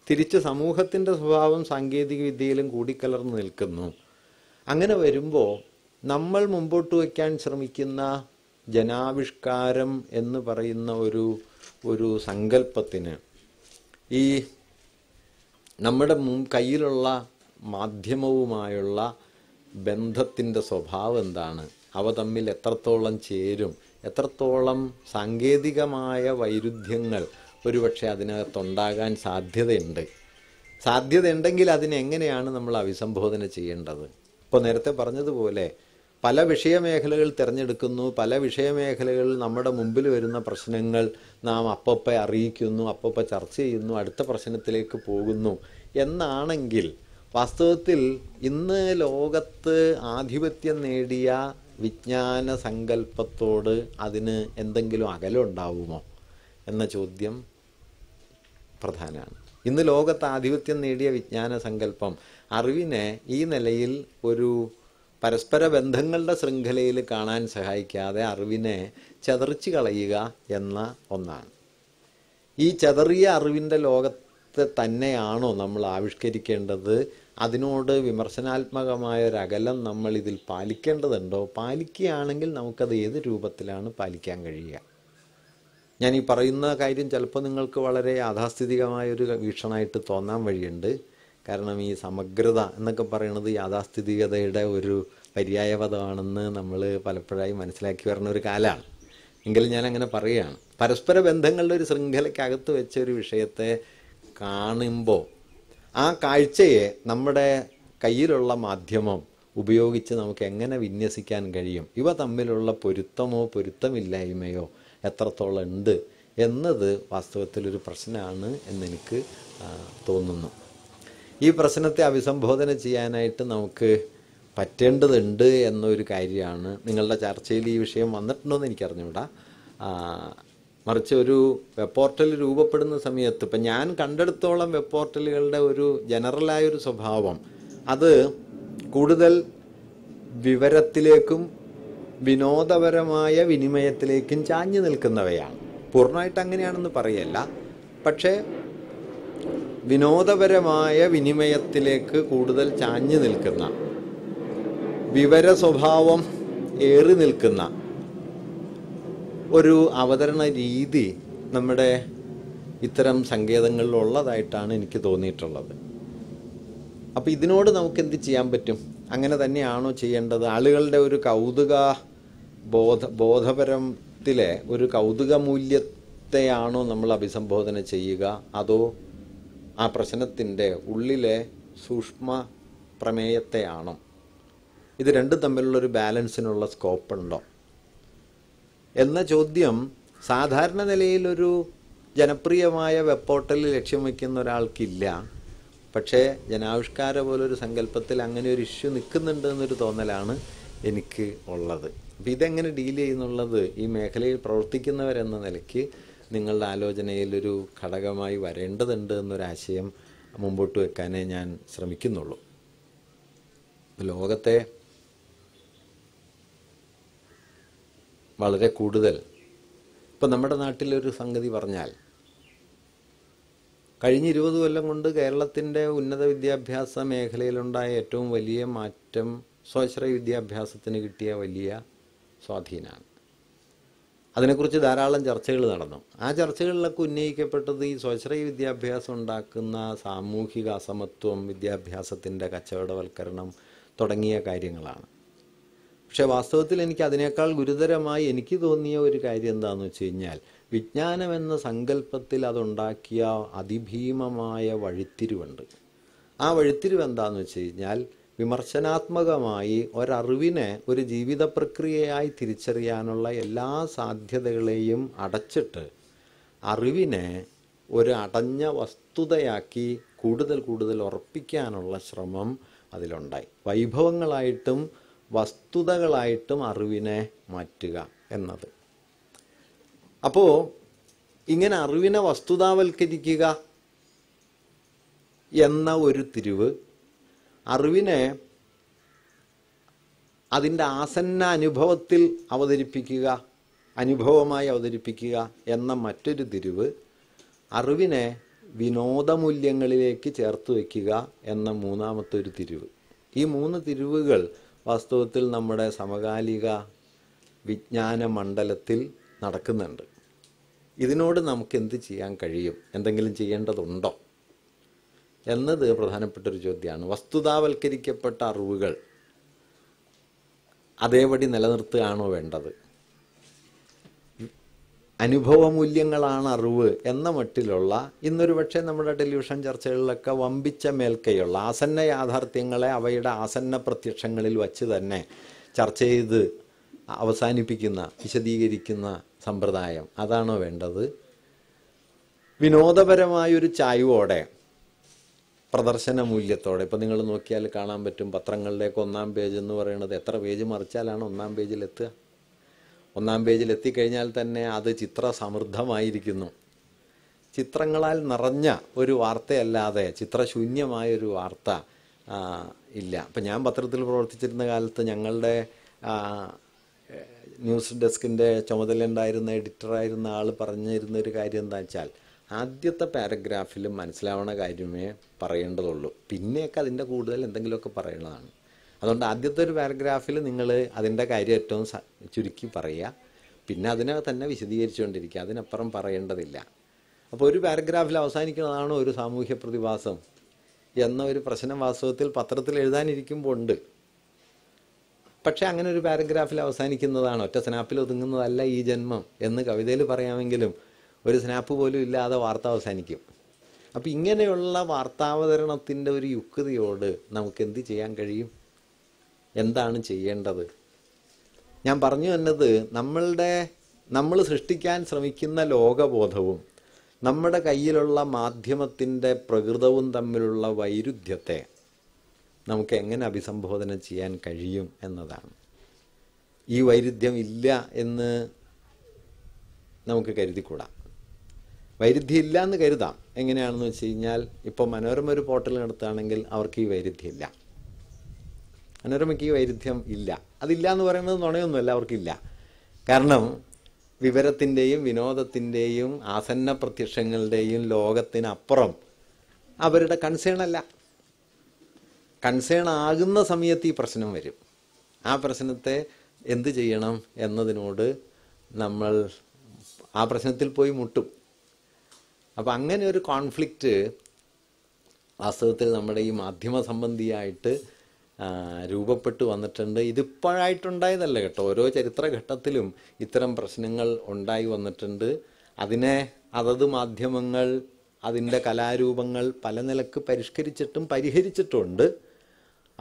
തിരിച്ച് സമൂഹത്തിൻ്റെ സ്വഭാവം സാങ്കേതിക വിദ്യയിലും കൂടിക്കലർന്ന് നിൽക്കുന്നു അങ്ങനെ വരുമ്പോൾ നമ്മൾ മുമ്പോട്ട് വയ്ക്കാൻ ശ്രമിക്കുന്ന ജനാവിഷ്കാരം എന്ന് പറയുന്ന ഒരു ഒരു സങ്കല്പത്തിന് ഈ നമ്മുടെ കയ്യിലുള്ള മാധ്യമവുമായുള്ള ബന്ധത്തിൻ്റെ സ്വഭാവം എന്താണ് അവ തമ്മിൽ എത്രത്തോളം ചേരും എത്രത്തോളം സാങ്കേതികമായ വൈരുദ്ധ്യങ്ങൾ ഒരുപക്ഷെ അതിനകത്തുണ്ടാകാൻ സാധ്യതയുണ്ട് സാധ്യതയുണ്ടെങ്കിൽ അതിനെങ്ങനെയാണ് നമ്മൾ അഭിസംബോധന ചെയ്യേണ്ടത് ഇപ്പോൾ നേരത്തെ പറഞ്ഞതുപോലെ പല വിഷയമേഖലകൾ തിരഞ്ഞെടുക്കുന്നു പല വിഷയമേഖലകളിൽ നമ്മുടെ മുമ്പിൽ വരുന്ന പ്രശ്നങ്ങൾ നാം അപ്പപ്പ അറിയിക്കുന്നു അപ്പപ്പ ചർച്ച ചെയ്യുന്നു അടുത്ത പ്രശ്നത്തിലേക്ക് പോകുന്നു എന്നാണെങ്കിൽ വാസ്തവത്തിൽ ഇന്ന് ലോകത്ത് ആധിപത്യം നേടിയ വിജ്ഞാന സങ്കല്പത്തോട് അതിന് എന്തെങ്കിലും അകലുണ്ടാവുമോ എന്ന ചോദ്യം പ്രധാനമാണ് ഇന്ന് ലോകത്ത് ആധിപത്യം നേടിയ വിജ്ഞാന സങ്കല്പം അറിവിനെ ഈ നിലയിൽ ഒരു പരസ്പര ബന്ധങ്ങളുടെ ശൃംഖലയിൽ കാണാൻ സഹായിക്കാതെ അറിവിനെ ചതറിച്ച് കളയുക എന്ന ഒന്നാണ് ഈ ചതറിയ അറിവിൻ്റെ ലോകത്തെ തന്നെയാണോ നമ്മൾ ആവിഷ്കരിക്കേണ്ടത് അതിനോട് വിമർശനാത്മകമായ ഒരകലം നമ്മൾ ഇതിൽ പാലിക്കേണ്ടതുണ്ടോ പാലിക്കുകയാണെങ്കിൽ നമുക്കത് ഏത് രൂപത്തിലാണ് പാലിക്കാൻ കഴിയുക ഞാൻ ഈ പറയുന്ന കാര്യം ചിലപ്പോൾ നിങ്ങൾക്ക് വളരെ യാഥാസ്ഥിതികമായൊരു വീക്ഷണമായിട്ട് തോന്നാൻ വഴിയുണ്ട് കാരണം ഈ സമഗ്രത എന്നൊക്കെ പറയുന്നത് യാഥാസ്ഥിതികതയുടെ ഒരു പര്യായപദമാണെന്ന് നമ്മൾ പലപ്പോഴായി മനസ്സിലാക്കി വരുന്ന ഒരു കാലമാണ് എങ്കിലും ഞാൻ അങ്ങനെ പറയുകയാണ് പരസ്പര ബന്ധങ്ങളുടെ ഒരു ശൃംഖലയ്ക്കകത്ത് വെച്ച ഒരു വിഷയത്തെ കാണുമ്പോൾ ആ കാഴ്ചയെ നമ്മുടെ കയ്യിലുള്ള മാധ്യമം ഉപയോഗിച്ച് നമുക്ക് എങ്ങനെ വിന്യസിക്കാൻ കഴിയും ഇവ തമ്മിലുള്ള പൊരുത്തമോ പൊരുത്തമില്ലായ്മയോ എത്രത്തോളം ഉണ്ട് എന്നത് വാസ്തവത്തിലൊരു പ്രശ്നമാണ് എന്നെനിക്ക് തോന്നുന്നു ഈ പ്രശ്നത്തെ അഭിസംബോധന ചെയ്യാനായിട്ട് നമുക്ക് പറ്റേണ്ടതുണ്ട് എന്നൊരു കാര്യമാണ് നിങ്ങളുടെ ചർച്ചയിൽ ഈ വിഷയം വന്നിട്ടുണ്ടോ എന്ന് എനിക്കറിഞ്ഞൂടാ മറിച്ച് ഒരു വെബ് പോർട്ടൽ രൂപപ്പെടുന്ന സമയത്ത് ഇപ്പം ഞാൻ കണ്ടെടുത്തോളം വെബ് പോർട്ടലുകളുടെ ഒരു ജനറലായൊരു സ്വഭാവം അത് കൂടുതൽ വിവരത്തിലേക്കും വിനോദപരമായ വിനിമയത്തിലേക്കും ചാഞ്ഞു നിൽക്കുന്നവയാണ് പൂർണ്ണമായിട്ട് അങ്ങനെയാണെന്ന് പറയല്ല പക്ഷേ വിനോദപരമായ വിനിമയത്തിലേക്ക് കൂടുതൽ ചാഞ്ഞു നിൽക്കുന്ന വിവര സ്വഭാവം ഏറി നിൽക്കുന്ന ഒരു അവതരണ രീതി നമ്മുടെ ഇത്തരം സങ്കേതങ്ങളിലുള്ളതായിട്ടാണ് എനിക്ക് തോന്നിയിട്ടുള്ളത് അപ്പോൾ ഇതിനോട് നമുക്ക് എന്ത് ചെയ്യാൻ പറ്റും അങ്ങനെ തന്നെയാണോ ചെയ്യേണ്ടത് ആളുകളുടെ ഒരു കൗതുക ബോധ ബോധപരത്തിലെ ഒരു കൗതുക മൂല്യത്തെയാണോ നമ്മൾ അഭിസംബോധന ചെയ്യുക അതോ ആ പ്രശ്നത്തിൻ്റെ ഉള്ളിലെ സൂക്ഷ്മ പ്രമേയത്തെയാണോ ഇത് രണ്ടും തമ്മിലുള്ളൊരു ബാലൻസിനുള്ള സ്കോപ്പ് ഉണ്ടോ എന്ന ചോദ്യം സാധാരണ നിലയിലൊരു ജനപ്രിയമായ വെബ് പോർട്ടലിൽ ലക്ഷ്യം വയ്ക്കുന്ന ഒരാൾക്കില്ല പക്ഷേ ജനാവിഷ്കാര പോലൊരു സങ്കല്പത്തിൽ അങ്ങനെ ഒരു ഇഷ്യൂ നിൽക്കുന്നുണ്ട് എന്നൊരു തോന്നലാണ് എനിക്ക് ഉള്ളത് അപ്പം ഇതെങ്ങനെ ഡീൽ ചെയ്യുന്നുള്ളത് ഈ മേഖലയിൽ പ്രവർത്തിക്കുന്നവരെന്ന നിലയ്ക്ക് നിങ്ങളുടെ ആലോചനയിലൊരു ഘടകമായി വരേണ്ടതുണ്ട് എന്നൊരാശയം മുമ്പോട്ട് വെക്കാനേ ഞാൻ ശ്രമിക്കുന്നുള്ളൂ ലോകത്തെ വളരെ കൂടുതൽ ഇപ്പം നമ്മുടെ നാട്ടിലൊരു സംഗതി പറഞ്ഞാൽ കഴിഞ്ഞ ഇരുപത് കൊല്ലം കൊണ്ട് കേരളത്തിൻ്റെ ഉന്നത വിദ്യാഭ്യാസ മേഖലയിലുണ്ടായ ഏറ്റവും വലിയ മാറ്റം സ്വാശ്രയ വിദ്യാഭ്യാസത്തിന് കിട്ടിയ വലിയ സ്വാധീനമാണ് അതിനെക്കുറിച്ച് ധാരാളം ചർച്ചകൾ നടന്നു ആ ചർച്ചകളിലൊക്കെ ഉന്നയിക്കപ്പെട്ടത് ഈ സ്വാശ്രയ വിദ്യാഭ്യാസം ഉണ്ടാക്കുന്ന സാമൂഹിക അസമത്വം വിദ്യാഭ്യാസത്തിൻ്റെ കച്ചവടവൽക്കരണം തുടങ്ങിയ കാര്യങ്ങളാണ് പക്ഷേ വാസ്തവത്തിൽ എനിക്ക് അതിനേക്കാൾ ഗുരുതരമായി എനിക്ക് തോന്നിയ ഒരു കാര്യം എന്താണെന്ന് വെച്ച് കഴിഞ്ഞാൽ വിജ്ഞാനം എന്ന സങ്കല്പത്തിൽ അതുണ്ടാക്കിയ അതിഭീമമായ വഴിത്തിരിവുണ്ട് ആ വഴിത്തിരിവ് എന്താണെന്ന് വെച്ച് കഴിഞ്ഞാൽ വിമർശനാത്മകമായി ഒരറിവിനെ ഒരു ജീവിത പ്രക്രിയയായി തിരിച്ചറിയാനുള്ള എല്ലാ സാധ്യതകളെയും അടച്ചിട്ട് അറിവിനെ ഒരു അടഞ്ഞ വസ്തുതയാക്കി കൂടുതൽ കൂടുതൽ ഉറപ്പിക്കാനുള്ള ശ്രമം അതിലുണ്ടായി വൈഭവങ്ങളായിട്ടും വസ്തുതകളായിട്ടും അറിവിനെ മാറ്റുക എന്നത് അപ്പോൾ ഇങ്ങനെ അറിവിനെ വസ്തുതാവൽക്കരിക്കുക എന്ന ഒരു തിരിവ് അറിവിനെ അതിൻ്റെ ആസന്ന അനുഭവത്തിൽ അവതരിപ്പിക്കുക അനുഭവമായി അവതരിപ്പിക്കുക എന്ന മറ്റൊരു തിരിവ് അറിവിനെ വിനോദമൂല്യങ്ങളിലേക്ക് ചേർത്ത് വയ്ക്കുക എന്ന മൂന്നാമത്തെ ഒരു തിരിവ് ഈ മൂന്ന് തിരിവുകൾ വാസ്തവത്തിൽ നമ്മുടെ സമകാലിക വിജ്ഞാന മണ്ഡലത്തിൽ നടക്കുന്നുണ്ട് ഇതിനോട് നമുക്ക് എന്ത് ചെയ്യാൻ കഴിയും എന്തെങ്കിലും ചെയ്യേണ്ടതുണ്ടോ എന്നത് പ്രധാനപ്പെട്ടൊരു ചോദ്യമാണ് വസ്തുതാവൽക്കരിക്കപ്പെട്ട അറിവുകൾ അതേപടി നിലനിർത്തുകയാണോ വേണ്ടത് അനുഭവമൂല്യങ്ങളാണ് അറിവ് എന്ന മട്ടിലുള്ള ഇന്നൊരു പക്ഷേ നമ്മുടെ ടെലിവിഷൻ ചർച്ചകളിലൊക്കെ വമ്പിച്ച മേൽക്കൈയുള്ള ആസന്ന യാഥാർത്ഥ്യങ്ങളെ അവയുടെ ആസന്ന പ്രത്യക്ഷങ്ങളിൽ വച്ച് തന്നെ ചർച്ച ചെയ്ത് അവസാനിപ്പിക്കുന്ന വിശദീകരിക്കുന്ന സമ്പ്രദായം അതാണോ വേണ്ടത് വിനോദപരമായൊരു ചായ്വോടെ പ്രദർശന മൂല്യത്തോടെ ഇപ്പം നിങ്ങൾ നോക്കിയാൽ കാണാൻ പറ്റും പത്രങ്ങളിലേക്ക് ഒന്നാം പേജ് എന്ന് പറയുന്നത് എത്ര പേജ് മറിച്ചാലാണ് ഒന്നാം എത്തുക ഒന്നാം പേജിൽ എത്തിക്കഴിഞ്ഞാൽ തന്നെ അത് ചിത്ര സമൃദ്ധമായിരിക്കുന്നു ചിത്രങ്ങളാൽ നിറഞ്ഞ ഒരു വാർത്തയല്ലാതെ ചിത്രശൂന്യമായൊരു വാർത്ത ഇല്ല അപ്പം ഞാൻ പത്രത്തിൽ പ്രവർത്തിച്ചിരുന്ന കാലത്ത് ഞങ്ങളുടെ ന്യൂസ് ഡെസ്കിൻ്റെ ചുമതല ഉണ്ടായിരുന്ന എഡിറ്ററായിരുന്ന ആൾ പറഞ്ഞിരുന്നൊരു ഒരു കാര്യം എന്താ വെച്ചാൽ ആദ്യത്തെ പാരഗ്രാഫിൽ മനസ്സിലാവണ കാര്യമേ പറയേണ്ടതുള്ളൂ പിന്നെയൊക്കെ അതിൻ്റെ കൂടുതൽ എന്തെങ്കിലുമൊക്കെ പറയണതാണ് അതുകൊണ്ട് ആദ്യത്തെ ഒരു പാരഗ്രാഫിൽ നിങ്ങൾ അതിൻ്റെ കാര്യം ഏറ്റവും ചുരുക്കി പറയുക പിന്നെ അതിനെ തന്നെ വിശദീകരിച്ചുകൊണ്ടിരിക്കുക അതിനപ്പുറം പറയേണ്ടതില്ല അപ്പോൾ ഒരു പാരഗ്രാഫിൽ അവസാനിക്കുന്നതാണ് ഒരു സാമൂഹ്യ പ്രതിഭാസം എന്ന ഒരു പ്രശ്നം വാസ്തവത്തിൽ പത്രത്തിൽ എഴുതാനിരിക്കുമ്പോൾ ഉണ്ട് പക്ഷേ അങ്ങനെ ഒരു പാരഗ്രാഫിൽ അവസാനിക്കുന്നതാണ് ഒറ്റ സ്നാപ്പിൽ ഒതുങ്ങുന്നതല്ല ഈ ജന്മം എന്ന് കവിതയിൽ പറയാമെങ്കിലും ഒരു സ്നാപ്പ് പോലും ഇല്ലാതെ വാർത്ത അവസാനിക്കും അപ്പം ഇങ്ങനെയുള്ള വാർത്താവതരണത്തിൻ്റെ ഒരു യുക്തിയോട് നമുക്ക് എന്ത് ചെയ്യാൻ കഴിയും എന്താണ് ചെയ്യേണ്ടത് ഞാൻ പറഞ്ഞു തന്നത് നമ്മളുടെ നമ്മൾ സൃഷ്ടിക്കാൻ ശ്രമിക്കുന്ന ലോകബോധവും നമ്മുടെ കയ്യിലുള്ള മാധ്യമത്തിൻ്റെ പ്രകൃതവും തമ്മിലുള്ള വൈരുദ്ധ്യത്തെ നമുക്ക് എങ്ങനെ അഭിസംബോധന ചെയ്യാൻ കഴിയും എന്നതാണ് ഈ വൈരുദ്ധ്യം ഇല്ല എന്ന് നമുക്ക് കരുതിക്കൂടാം വൈരുദ്ധ്യം ഇല്ല എന്ന് കരുതാം എങ്ങനെയാണെന്ന് വെച്ച് കഴിഞ്ഞാൽ ഇപ്പോൾ മനോരമ ഒരു പോർട്ടൽ നടത്തുകയാണെങ്കിൽ അവർക്ക് ഈ വൈരുദ്ധ്യമില്ല മനോരമയ്ക്ക് ഈ വൈരുദ്ധ്യം ഇല്ല അതില്ല എന്ന് പറയുന്നത് നുണയൊന്നും എല്ലാവർക്കില്ല കാരണം വിവരത്തിൻ്റെയും വിനോദത്തിൻ്റെയും ആസന്ന പ്രത്യക്ഷങ്ങളുടെയും ലോകത്തിനപ്പുറം അവരുടെ കൺസേൺ അല്ല കൺസേൺ ആകുന്ന സമയത്ത് ഈ പ്രശ്നം വരും ആ പ്രശ്നത്തെ എന്ത് ചെയ്യണം എന്നതിനോട് നമ്മൾ ആ പ്രശ്നത്തിൽ പോയി മുട്ടും അപ്പം അങ്ങനെ ഒരു കോൺഫ്ലിക്റ്റ് വാസ്തവത്തിൽ നമ്മുടെ ഈ മാധ്യമ സംബന്ധിയായിട്ട് രൂപപ്പെട്ടു വന്നിട്ടുണ്ട് ഇതിപ്പോഴായിട്ടുണ്ടായതല്ല കേട്ടോ ഓരോ ചരിത്രഘട്ടത്തിലും ഇത്തരം പ്രശ്നങ്ങൾ ഉണ്ടായി വന്നിട്ടുണ്ട് അതിനെ അതത് മാധ്യമങ്ങൾ അതിൻ്റെ കലാരൂപങ്ങൾ പല നിലക്ക് പരിഷ്കരിച്ചിട്ടും പരിഹരിച്ചിട്ടുണ്ട്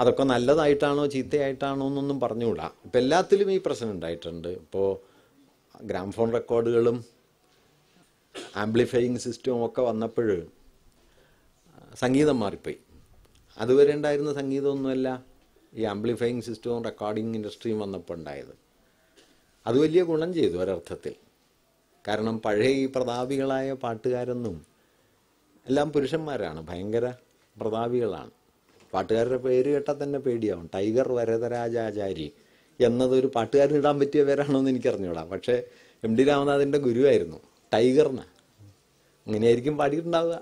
അതൊക്കെ നല്ലതായിട്ടാണോ ചീത്തയായിട്ടാണോ എന്നൊന്നും പറഞ്ഞുകൂടാ ഇപ്പം എല്ലാത്തിലും ഈ പ്രശ്നം ഉണ്ടായിട്ടുണ്ട് ഇപ്പോൾ ഗ്രാംഫോൺ റെക്കോർഡുകളും ആംപ്ലിഫയിങ് സിസ്റ്റവും ഒക്കെ വന്നപ്പോൾ സംഗീതം മാറിപ്പോയി അതുവരെ ഉണ്ടായിരുന്ന സംഗീതമൊന്നുമല്ല ഈ ആംപ്ലിഫയിങ് സിസ്റ്റവും റെക്കോർഡിംഗ് ഇൻഡസ്ട്രിയും വന്നപ്പോൾ ഉണ്ടായത് അത് വലിയ ഗുണം ചെയ്തു ഒരർത്ഥത്തിൽ കാരണം പഴയ ഈ പ്രതാപികളായ പാട്ടുകാരെന്നും എല്ലാം പുരുഷന്മാരാണ് ഭയങ്കര പ്രതാപികളാണ് പാട്ടുകാരുടെ പേര് കേട്ടാൽ തന്നെ പേടിയാവും ടൈഗർ വരദരാജാചാരി എന്നതൊരു പാട്ടുകാരനിടാൻ പാട്ടുകാരൻ ഇടാൻ പറ്റിയ പേരാണോ എന്ന് എനിക്കറിഞ്ഞൂടാം പക്ഷേ എം ഡി രാമനാഥിൻ്റെ ഗുരുവായിരുന്നു ടൈഗറിന് അങ്ങനെയായിരിക്കും പാടിയിട്ടുണ്ടാവുക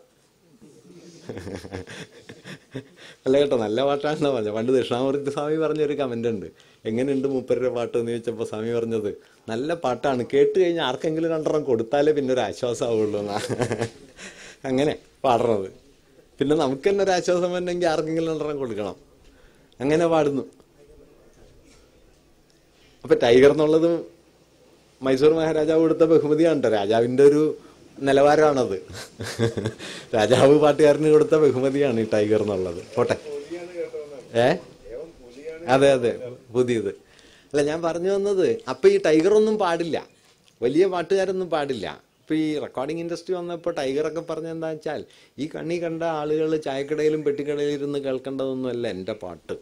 അല്ല കേട്ടോ നല്ല പാട്ടാണെന്നാ പറഞ്ഞത് പണ്ട് ദക്ഷിണാമൂർത്തി സ്വാമി പറഞ്ഞൊരു കമൻ്റ് ഉണ്ട് എങ്ങനെയുണ്ട് മൂപ്പരുടെ പാട്ട് എന്ന് ചോദിച്ചപ്പോൾ സ്വാമി പറഞ്ഞത് നല്ല പാട്ടാണ് കേട്ട് കഴിഞ്ഞാൽ ആർക്കെങ്കിലും രണ്ടെണ്ണം കൊടുത്താലേ പിന്നെ ഒരു ആശ്വാസമാവുള്ളൂ എന്നാ അങ്ങനെ പാടുന്നത് പിന്നെ നമുക്ക് തന്നെ ഒരു ആശ്വാസം വരണമെങ്കിൽ ആർക്കെങ്കിലും രണ്ടെണ്ണം കൊടുക്കണം അങ്ങനെ പാടുന്നു അപ്പം ടൈഗർ എന്നുള്ളത് മൈസൂർ മഹാരാജാവ് കൊടുത്ത ബഹുമതിയാണ് കേട്ടോ രാജാവിൻ്റെ ഒരു നിലവാരമാണത് രാജാവ് പാട്ടുകാരന് കൊടുത്ത ബഹുമതിയാണ് ഈ ടൈഗർ എന്നുള്ളത് പോട്ടെ ഏ അതെ അതെ പുതിയത് അല്ല ഞാൻ പറഞ്ഞു വന്നത് അപ്പം ഈ ടൈഗർ ഒന്നും പാടില്ല വലിയ പാട്ടുകാരൊന്നും പാടില്ല ഇപ്പം ഈ റെക്കോർഡിംഗ് ഇൻഡസ്ട്രി വന്നപ്പോൾ ടൈഗറൊക്കെ പറഞ്ഞെന്താ വെച്ചാൽ ഈ കണ്ണി കണ്ട ആളുകൾ ചായക്കടയിലും പെട്ടിക്കടയിലും ഇരുന്ന് കേൾക്കേണ്ടതൊന്നുമല്ല എൻ്റെ പാട്ട്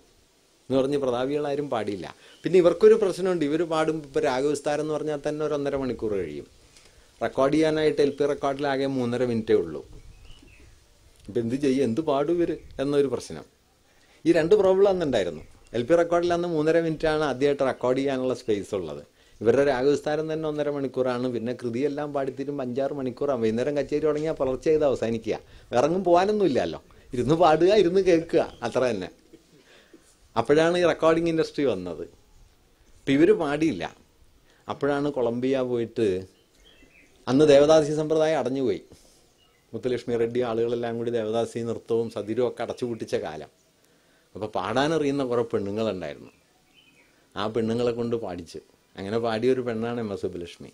എന്ന് പറഞ്ഞ് പ്രതാപികളാരും പാടിയില്ല പിന്നെ ഇവർക്കൊരു പ്രശ്നമുണ്ട് ഇവർ പാടും ഇപ്പോൾ രാഗവിസ്താരം എന്ന് പറഞ്ഞാൽ തന്നെ ഒരു ഒന്നര മണിക്കൂർ കഴിയും റെക്കോർഡ് ചെയ്യാനായിട്ട് എൽ പി റെക്കോർഡിലാകെ മൂന്നര മിനിറ്റേ ഉള്ളൂ ഇപ്പം എന്ത് ചെയ്യും എന്ത് പാടും ഇവർ എന്നൊരു പ്രശ്നം ഈ രണ്ട് പ്രോബ്ലം അന്നുണ്ടായിരുന്നു എൽ പി റെക്കോർഡിൽ അന്ന് മൂന്നര മിനിറ്റാണ് ആദ്യമായിട്ട് റെക്കോർഡ് ചെയ്യാനുള്ള സ്പേസ് ഉള്ളത് ഇവരുടെ രാഗവിസ്താരം തന്നെ ഒന്നര മണിക്കൂറാണ് പിന്നെ കൃതിയെല്ലാം പാടിത്തീരുമ്പോൾ അഞ്ചാറ് മണിക്കൂറാണ് വൈകുന്നേരം കച്ചേരി തുടങ്ങിയാൽ പുലർച്ചെ ചെയ്ത് അവസാനിക്കുക ഇറങ്ങും പോകാനൊന്നും ഇല്ലല്ലോ ഇരുന്ന് പാടുക ഇരുന്ന് കേൾക്കുക അത്ര തന്നെ അപ്പോഴാണ് ഈ റെക്കോർഡിംഗ് ഇൻഡസ്ട്രി വന്നത് ഇപ്പം ഇവർ പാടിയില്ല അപ്പോഴാണ് കൊളംബിയ പോയിട്ട് അന്ന് ദേവദാസി സമ്പ്രദായം അടഞ്ഞുപോയി മുത്തുലക്ഷ്മി റെഡ്ഡി ആളുകളെല്ലാം കൂടി ദേവദാസി നൃത്തവും സതിരും ഒക്കെ അടച്ചുപൂട്ടിച്ച കാലം അപ്പോൾ പാടാനറിയുന്ന കുറേ പെണ്ണുങ്ങളുണ്ടായിരുന്നു ആ പെണ്ണുങ്ങളെ കൊണ്ട് പാടിച്ച് അങ്ങനെ പാടിയൊരു പെണ്ണാണ് എം എസ് സുബ്ബലക്ഷ്മി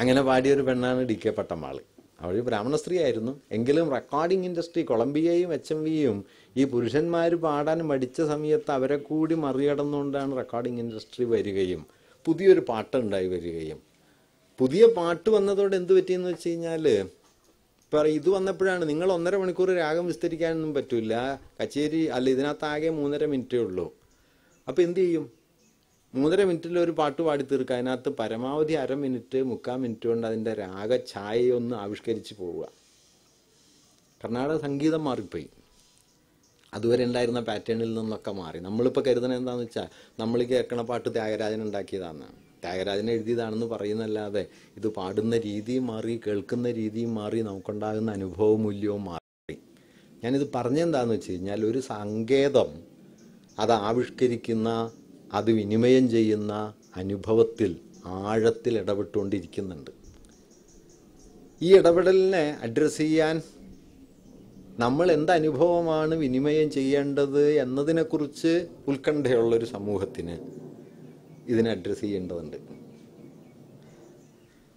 അങ്ങനെ പാടിയൊരു പെണ്ണാണ് ഡി കെ പട്ടമ്മാൾ അവൾ ബ്രാഹ്മണ സ്ത്രീ ആയിരുന്നു എങ്കിലും റെക്കോർഡിംഗ് ഇൻഡസ്ട്രി കൊളംബിയയും എച്ച് എം വിയും ഈ പുരുഷന്മാർ പാടാൻ മടിച്ച സമയത്ത് അവരെ കൂടി മറികടന്നുകൊണ്ടാണ് റെക്കോർഡിംഗ് ഇൻഡസ്ട്രി വരികയും പുതിയൊരു പാട്ടുണ്ടായി വരികയും പുതിയ പാട്ട് വന്നതോടെ എന്ത് പറ്റിയെന്ന് വെച്ച് കഴിഞ്ഞാൽ ഇപ്പം ഇത് വന്നപ്പോഴാണ് നിങ്ങൾ ഒന്നര മണിക്കൂർ രാഗം വിസ്തരിക്കാനൊന്നും പറ്റില്ല കച്ചേരി അല്ല ഇതിനകത്താകെ ആകെ മൂന്നര മിനിറ്റേ ഉള്ളൂ അപ്പം എന്ത് ചെയ്യും മൂന്നര മിനിറ്റിൽ ഒരു പാട്ട് പാടി തീർക്കുക അതിനകത്ത് പരമാവധി അര മിനിറ്റ് മുക്കാൽ മിനിറ്റ് കൊണ്ട് അതിൻ്റെ രാഗ ഛായയൊന്ന് ആവിഷ്കരിച്ച് പോവുക കർണാടക സംഗീതം മാറിപ്പോയി അതുവരെ ഉണ്ടായിരുന്ന പാറ്റേണിൽ നിന്നൊക്കെ മാറി നമ്മളിപ്പോൾ കരുതുന്നത് എന്താണെന്ന് വെച്ചാൽ നമ്മൾ കേൾക്കണ പാട്ട് ത്യാഗരാജൻ ഉണ്ടാക്കിയതാണ് ത്യാഗരാജൻ എഴുതിയതാണെന്ന് പറയുന്നല്ലാതെ ഇത് പാടുന്ന രീതിയും മാറി കേൾക്കുന്ന രീതിയും മാറി നമുക്കുണ്ടാകുന്ന അനുഭവ മൂല്യവും മാറി ഞാനിത് പറഞ്ഞെന്താണെന്ന് വെച്ച് കഴിഞ്ഞാൽ ഒരു സങ്കേതം അത് ആവിഷ്കരിക്കുന്ന അത് വിനിമയം ചെയ്യുന്ന അനുഭവത്തിൽ ആഴത്തിൽ ഇടപെട്ടുകൊണ്ടിരിക്കുന്നുണ്ട് ഈ ഇടപെടലിനെ അഡ്രസ്സ് ചെയ്യാൻ നമ്മൾ എന്ത് അനുഭവമാണ് വിനിമയം ചെയ്യേണ്ടത് എന്നതിനെക്കുറിച്ച് ഉത്കണ്ഠയുള്ളൊരു സമൂഹത്തിന് ഇതിനെ അഡ്രസ്സ് ചെയ്യേണ്ടതുണ്ട്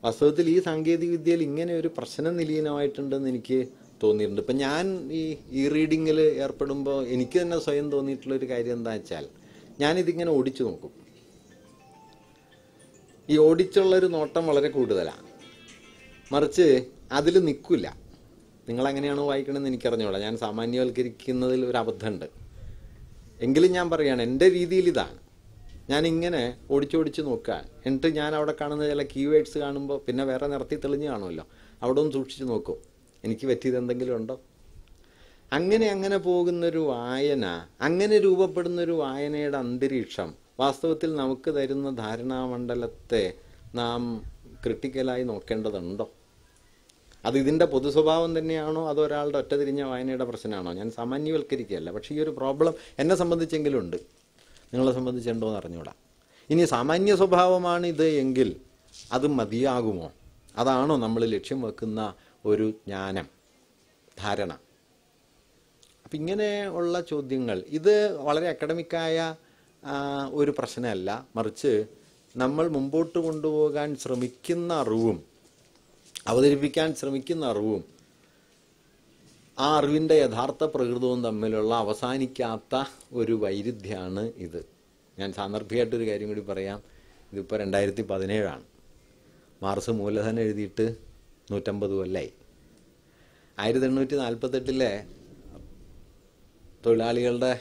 വാസ്തവത്തിൽ ഈ സാങ്കേതികവിദ്യയിൽ ഇങ്ങനെ ഒരു പ്രശ്നം നിലീനമായിട്ടുണ്ടെന്ന് എനിക്ക് തോന്നിയിട്ടുണ്ട് ഇപ്പം ഞാൻ ഈ ഇ റീഡിങ്ങിൽ ഏർപ്പെടുമ്പോൾ എനിക്ക് തന്നെ സ്വയം തോന്നിയിട്ടുള്ളൊരു കാര്യം എന്താ വെച്ചാൽ ഞാനിതിങ്ങനെ ഓടിച്ചു നോക്കും ഈ ഓടിച്ചുള്ളൊരു നോട്ടം വളരെ കൂടുതലാണ് മറിച്ച് അതിൽ നിൽക്കില്ല നിങ്ങൾ എങ്ങനെയാണോ വായിക്കണമെന്ന് എനിക്കറിഞ്ഞോളാം ഞാൻ സാമാന്യവൽക്കരിക്കുന്നതിൽ ഒരു അബദ്ധമുണ്ട് എങ്കിലും ഞാൻ പറയുകയാണ് എൻ്റെ രീതിയിൽ ഇതാണ് ഞാൻ ഇങ്ങനെ ഓടിച്ചോടിച്ച് നോക്കുക എന്നിട്ട് ഞാൻ അവിടെ കാണുന്ന ചില കീവേഡ്സ് കാണുമ്പോൾ പിന്നെ വേറെ നിറത്തി തെളിഞ്ഞ് കാണുമല്ലോ അവിടെ ഒന്ന് സൂക്ഷിച്ച് നോക്കും എനിക്ക് പറ്റിയത് എന്തെങ്കിലും ഉണ്ടോ അങ്ങനെ അങ്ങനെ പോകുന്നൊരു വായന അങ്ങനെ രൂപപ്പെടുന്നൊരു വായനയുടെ അന്തരീക്ഷം വാസ്തവത്തിൽ നമുക്ക് തരുന്ന ധാരണാമണ്ഡലത്തെ നാം ക്രിട്ടിക്കലായി നോക്കേണ്ടതുണ്ടോ അത് ഇതിൻ്റെ പൊതു സ്വഭാവം തന്നെയാണോ അതോ ഒരാളുടെ ഒറ്റതിരിഞ്ഞ വായനയുടെ പ്രശ്നമാണോ ഞാൻ സാമാന്യവൽക്കരിക്കുകയല്ല പക്ഷേ ഈ ഒരു പ്രോബ്ലം എന്നെ സംബന്ധിച്ചെങ്കിലും ഉണ്ട് നിങ്ങളെ സംബന്ധിച്ചുണ്ടോ എന്ന് അറിഞ്ഞൂടാ ഇനി സാമാന്യ സ്വഭാവമാണ് ഇത് എങ്കിൽ അത് മതിയാകുമോ അതാണോ നമ്മൾ ലക്ഷ്യം വെക്കുന്ന ഒരു ജ്ഞാനം ധാരണ അപ്പം ഇങ്ങനെ ഉള്ള ചോദ്യങ്ങൾ ഇത് വളരെ അക്കഡമിക്കായ ഒരു പ്രശ്നമല്ല മറിച്ച് നമ്മൾ മുമ്പോട്ട് കൊണ്ടുപോകാൻ ശ്രമിക്കുന്ന അറിവും അവതരിപ്പിക്കാൻ ശ്രമിക്കുന്ന അറിവും ആ അറിവിൻ്റെ യഥാർത്ഥ പ്രകൃതവും തമ്മിലുള്ള അവസാനിക്കാത്ത ഒരു വൈരുദ്ധ്യമാണ് ഇത് ഞാൻ സാന്ദർഭികമായിട്ടൊരു കാര്യം കൂടി പറയാം ഇതിപ്പോൾ രണ്ടായിരത്തി പതിനേഴാണ് മാർസ് മൂലധനം എഴുതിയിട്ട് നൂറ്റമ്പത് കൊല്ലായി ആയിരത്തി എണ്ണൂറ്റി നാൽപ്പത്തെട്ടിലെ തൊഴിലാളികളുടെ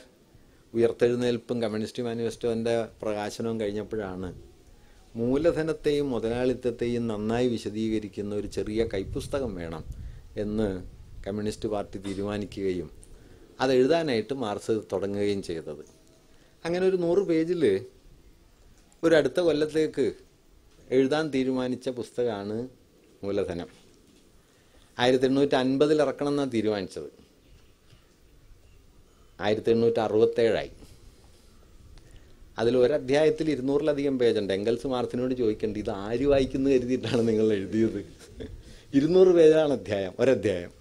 ഉയർത്തെഴുന്നേൽപ്പും കമ്മ്യൂണിസ്റ്റ് മാനിഫെസ്റ്റോൻ്റെ പ്രകാശനവും കഴിഞ്ഞപ്പോഴാണ് മൂലധനത്തെയും മുതലാളിത്തത്തെയും നന്നായി വിശദീകരിക്കുന്ന ഒരു ചെറിയ കൈപ്പുസ്തകം വേണം എന്ന് കമ്മ്യൂണിസ്റ്റ് പാർട്ടി തീരുമാനിക്കുകയും അതെഴുതാനായിട്ട് മാർക്സ് തുടങ്ങുകയും ചെയ്തത് അങ്ങനെ ഒരു നൂറ് പേജിൽ ഒരു അടുത്ത കൊല്ലത്തേക്ക് എഴുതാൻ തീരുമാനിച്ച പുസ്തകമാണ് മൂലധനം ആയിരത്തി എണ്ണൂറ്റി അൻപതിൽ ഇറക്കണം എന്നാണ് തീരുമാനിച്ചത് ആയിരത്തി എണ്ണൂറ്റി അറുപത്തേഴായി അതിൽ ഒരധ്യായത്തിൽ ഇരുന്നൂറിലധികം പേജുണ്ട് എങ്കൽസ് മാർത്തിനോട് ചോദിക്കേണ്ടി ഇത് ആര് വായിക്കുന്നു കരുതിയിട്ടാണ് നിങ്ങൾ എഴുതിയത് ഇരുന്നൂറ് പേജാണ് അധ്യായം ഒരധ്യായം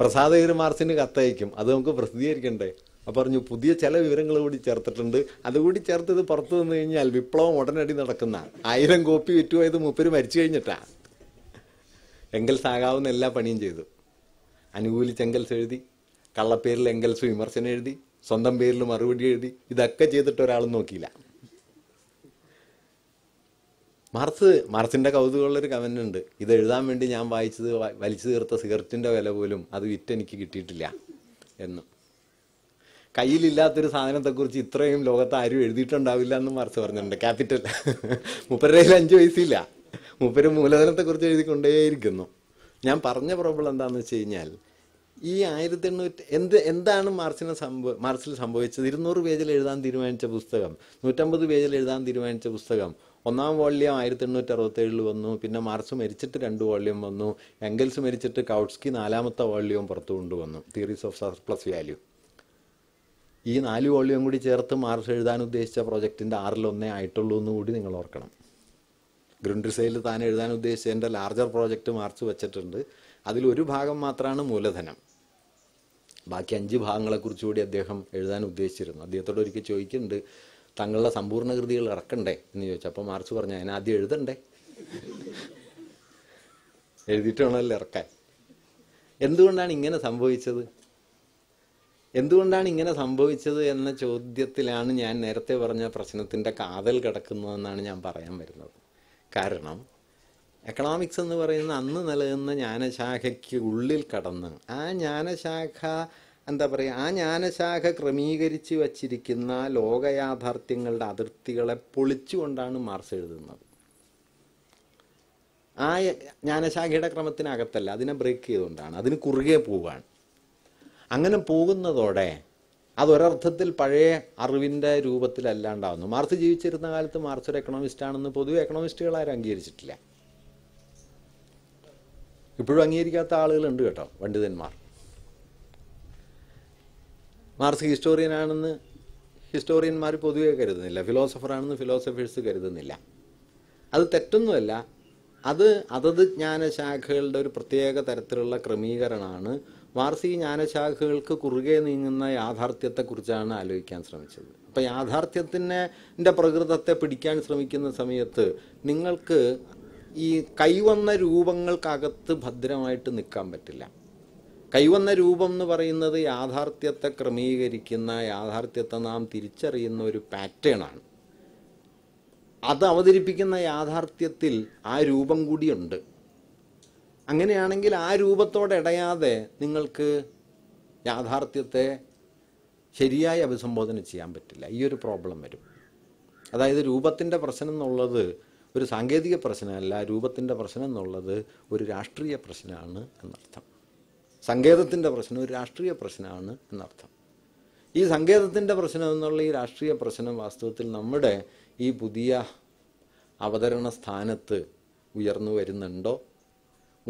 പ്രസാദകർ മാർസിന് കത്തയക്കും അത് നമുക്ക് പ്രസിദ്ധീകരിക്കണ്ടേ അപ്പം പറഞ്ഞു പുതിയ ചില വിവരങ്ങൾ കൂടി ചേർത്തിട്ടുണ്ട് അതുകൂടി ചേർത്തത് പുറത്തു വന്നു കഴിഞ്ഞാൽ വിപ്ലവം ഉടനടി നടക്കുന്ന ആയിരം കോപ്പി വിറ്റുപോയത് മുപ്പര് മരിച്ചു കഴിഞ്ഞിട്ടാ എങ്കൽസ് ആകാവുന്ന എല്ലാ പണിയും ചെയ്തു അനുകൂലിച്ച് എങ്കൽസ് എഴുതി കള്ളപ്പേരിൽ എങ്കൽസ് വിമർശനം എഴുതി സ്വന്തം പേരിൽ മറുപടി എഴുതി ഇതൊക്കെ ചെയ്തിട്ട് ഒരാളും നോക്കിയില്ല മാർസ് മാർസിൻ്റെ കൗതുകമുള്ളൊരു കമൻ്റ് ഉണ്ട് ഇത് എഴുതാൻ വേണ്ടി ഞാൻ വായിച്ചത് വലിച്ചു തീർത്ത സിഗരറ്റിൻ്റെ വില പോലും അത് വിറ്റ് എനിക്ക് കിട്ടിയിട്ടില്ല എന്ന് കയ്യിലില്ലാത്തൊരു സാധനത്തെക്കുറിച്ച് ഇത്രയും ലോകത്ത് ആരും എഴുതിയിട്ടുണ്ടാവില്ല എന്ന് മാർസ് പറഞ്ഞിട്ടുണ്ട് ക്യാപിറ്റൽ മുപ്പത് രൂപയിൽ അഞ്ച് പൈസയില്ല മുപ്പര് മൂലധനത്തെക്കുറിച്ച് എഴുതിക്കൊണ്ടേയിരിക്കുന്നു ഞാൻ പറഞ്ഞ പ്രോബ്ലം എന്താണെന്ന് വെച്ച് കഴിഞ്ഞാൽ ഈ ആയിരത്തി എണ്ണൂറ്റി എന്ത് എന്താണ് മാർച്ചിന് സംഭവം മാർച്ചിൽ സംഭവിച്ചത് ഇരുന്നൂറ് പേജിൽ എഴുതാൻ തീരുമാനിച്ച പുസ്തകം നൂറ്റമ്പത് പേജിൽ എഴുതാൻ തീരുമാനിച്ച പുസ്തകം ഒന്നാം വോള്യം ആയിരത്തി എണ്ണൂറ്റി അറുപത്തേഴിൽ വന്നു പിന്നെ മാർസ് മരിച്ചിട്ട് രണ്ട് വോള്യം വന്നു എംഗൽസ് മരിച്ചിട്ട് കൗട്സ്കി നാലാമത്തെ വോള്യവും പുറത്തു കൊണ്ടുവന്നു തിയറീസ് ഓഫ് സർപ്ലസ് വാല്യൂ ഈ നാല് വോള്യം കൂടി ചേർത്ത് മാർസ് എഴുതാൻ ഉദ്ദേശിച്ച പ്രോജക്റ്റിൻ്റെ ആറിലൊന്നേ ആയിട്ടുള്ളൂ എന്ന് കൂടി നിങ്ങൾ ഓർക്കണം ഗ്രിൻഡ്രിസയിൽ താൻ എഴുതാൻ ഉദ്ദേശിച്ച എൻ്റെ ലാർജർ പ്രോജക്റ്റ് മാർച്ച് വെച്ചിട്ടുണ്ട് അതിലൊരു ഭാഗം മാത്രമാണ് മൂലധനം ബാക്കി അഞ്ച് ഭാഗങ്ങളെക്കുറിച്ച് കൂടി അദ്ദേഹം എഴുതാൻ ഉദ്ദേശിച്ചിരുന്നു അദ്ദേഹത്തോട് ഒരിക്കൽ ചോദിക്കുന്നുണ്ട് തങ്ങളുടെ സമ്പൂർണ്ണ കൃതികൾ ഇറക്കണ്ടേ എന്ന് ചോദിച്ചു അപ്പോൾ മാർച്ച് പറഞ്ഞു അതിനെ ആദ്യം എഴുതണ്ടേ എഴുതിയിട്ട് വേണമല്ലോ ഇറക്കാൻ എന്തുകൊണ്ടാണ് ഇങ്ങനെ സംഭവിച്ചത് എന്തുകൊണ്ടാണ് ഇങ്ങനെ സംഭവിച്ചത് എന്ന ചോദ്യത്തിലാണ് ഞാൻ നേരത്തെ പറഞ്ഞ പ്രശ്നത്തിൻ്റെ കാതൽ കിടക്കുന്നതെന്നാണ് ഞാൻ പറയാൻ വരുന്നത് കാരണം എക്കണോമിക്സ് എന്ന് പറയുന്ന അന്ന് നിലനിന്ന ജ്ഞാനശാഖയ്ക്ക് ഉള്ളിൽ കടന്ന് ആ ജ്ഞാനശാഖ എന്താ പറയുക ആ ജ്ഞാനശാഖ ക്രമീകരിച്ച് വച്ചിരിക്കുന്ന ലോകയാഥാർത്ഥ്യങ്ങളുടെ അതിർത്തികളെ പൊളിച്ചുകൊണ്ടാണ് മാർസ് എഴുതുന്നത് ആ ജ്ഞാനശാഖയുടെ ക്രമത്തിനകത്തല്ല അതിനെ ബ്രേക്ക് ചെയ്തുകൊണ്ടാണ് അതിന് കുറുകെ പോവുകയാണ് അങ്ങനെ പോകുന്നതോടെ അതൊരർത്ഥത്തിൽ പഴയ അറിവിൻ്റെ രൂപത്തിലല്ലാണ്ടാവുന്നു മാർസ് ജീവിച്ചിരുന്ന കാലത്ത് മാർസ് ഒരു എക്കണോമിസ്റ്റ് ആണെന്ന് പൊതുവെ എക്കണോമിസ്റ്റുകൾ ആരും അംഗീകരിച്ചിട്ടില്ല ഇപ്പോഴും അംഗീകരിക്കാത്ത ആളുകളുണ്ട് കേട്ടോ പണ്ഡിതന്മാർ മാർസ് ഹിസ്റ്റോറിയനാണെന്ന് ഹിസ്റ്റോറിയന്മാർ പൊതുവെ കരുതുന്നില്ല ഫിലോസഫറാണെന്ന് ഫിലോസഫേഴ്സ് കരുതുന്നില്ല അത് തെറ്റൊന്നുമല്ല അത് അതത് ജ്ഞാനശാഖകളുടെ ഒരു പ്രത്യേക തരത്തിലുള്ള ക്രമീകരണമാണ് ഈ ജ്ഞാനശാഖകൾക്ക് കുറുകെ നീങ്ങുന്ന യാഥാർത്ഥ്യത്തെക്കുറിച്ചാണ് ആലോചിക്കാൻ ശ്രമിച്ചത് അപ്പോൾ യാഥാർത്ഥ്യത്തിൻ്റെ പ്രകൃതത്തെ പിടിക്കാൻ ശ്രമിക്കുന്ന സമയത്ത് നിങ്ങൾക്ക് ഈ കൈവന്ന രൂപങ്ങൾക്കകത്ത് ഭദ്രമായിട്ട് നിൽക്കാൻ പറ്റില്ല കൈവന്ന രൂപം എന്ന് പറയുന്നത് യാഥാർത്ഥ്യത്തെ ക്രമീകരിക്കുന്ന യാഥാർത്ഥ്യത്തെ നാം തിരിച്ചറിയുന്ന ഒരു പാറ്റേണാണ് അത് അവതരിപ്പിക്കുന്ന യാഥാർത്ഥ്യത്തിൽ ആ രൂപം കൂടിയുണ്ട് അങ്ങനെയാണെങ്കിൽ ആ രൂപത്തോടെ ഇടയാതെ നിങ്ങൾക്ക് യാഥാർത്ഥ്യത്തെ ശരിയായി അഭിസംബോധന ചെയ്യാൻ പറ്റില്ല ഈ ഒരു പ്രോബ്ലം വരും അതായത് രൂപത്തിൻ്റെ പ്രശ്നം എന്നുള്ളത് ഒരു സാങ്കേതിക പ്രശ്നമല്ല രൂപത്തിൻ്റെ പ്രശ്നം എന്നുള്ളത് ഒരു രാഷ്ട്രീയ പ്രശ്നമാണ് എന്നർത്ഥം സങ്കേതത്തിൻ്റെ പ്രശ്നം ഒരു രാഷ്ട്രീയ പ്രശ്നമാണ് എന്നർത്ഥം ഈ സങ്കേതത്തിൻ്റെ പ്രശ്നം എന്നുള്ള ഈ രാഷ്ട്രീയ പ്രശ്നം വാസ്തവത്തിൽ നമ്മുടെ ഈ പുതിയ അവതരണ സ്ഥാനത്ത് ഉയർന്നു വരുന്നുണ്ടോ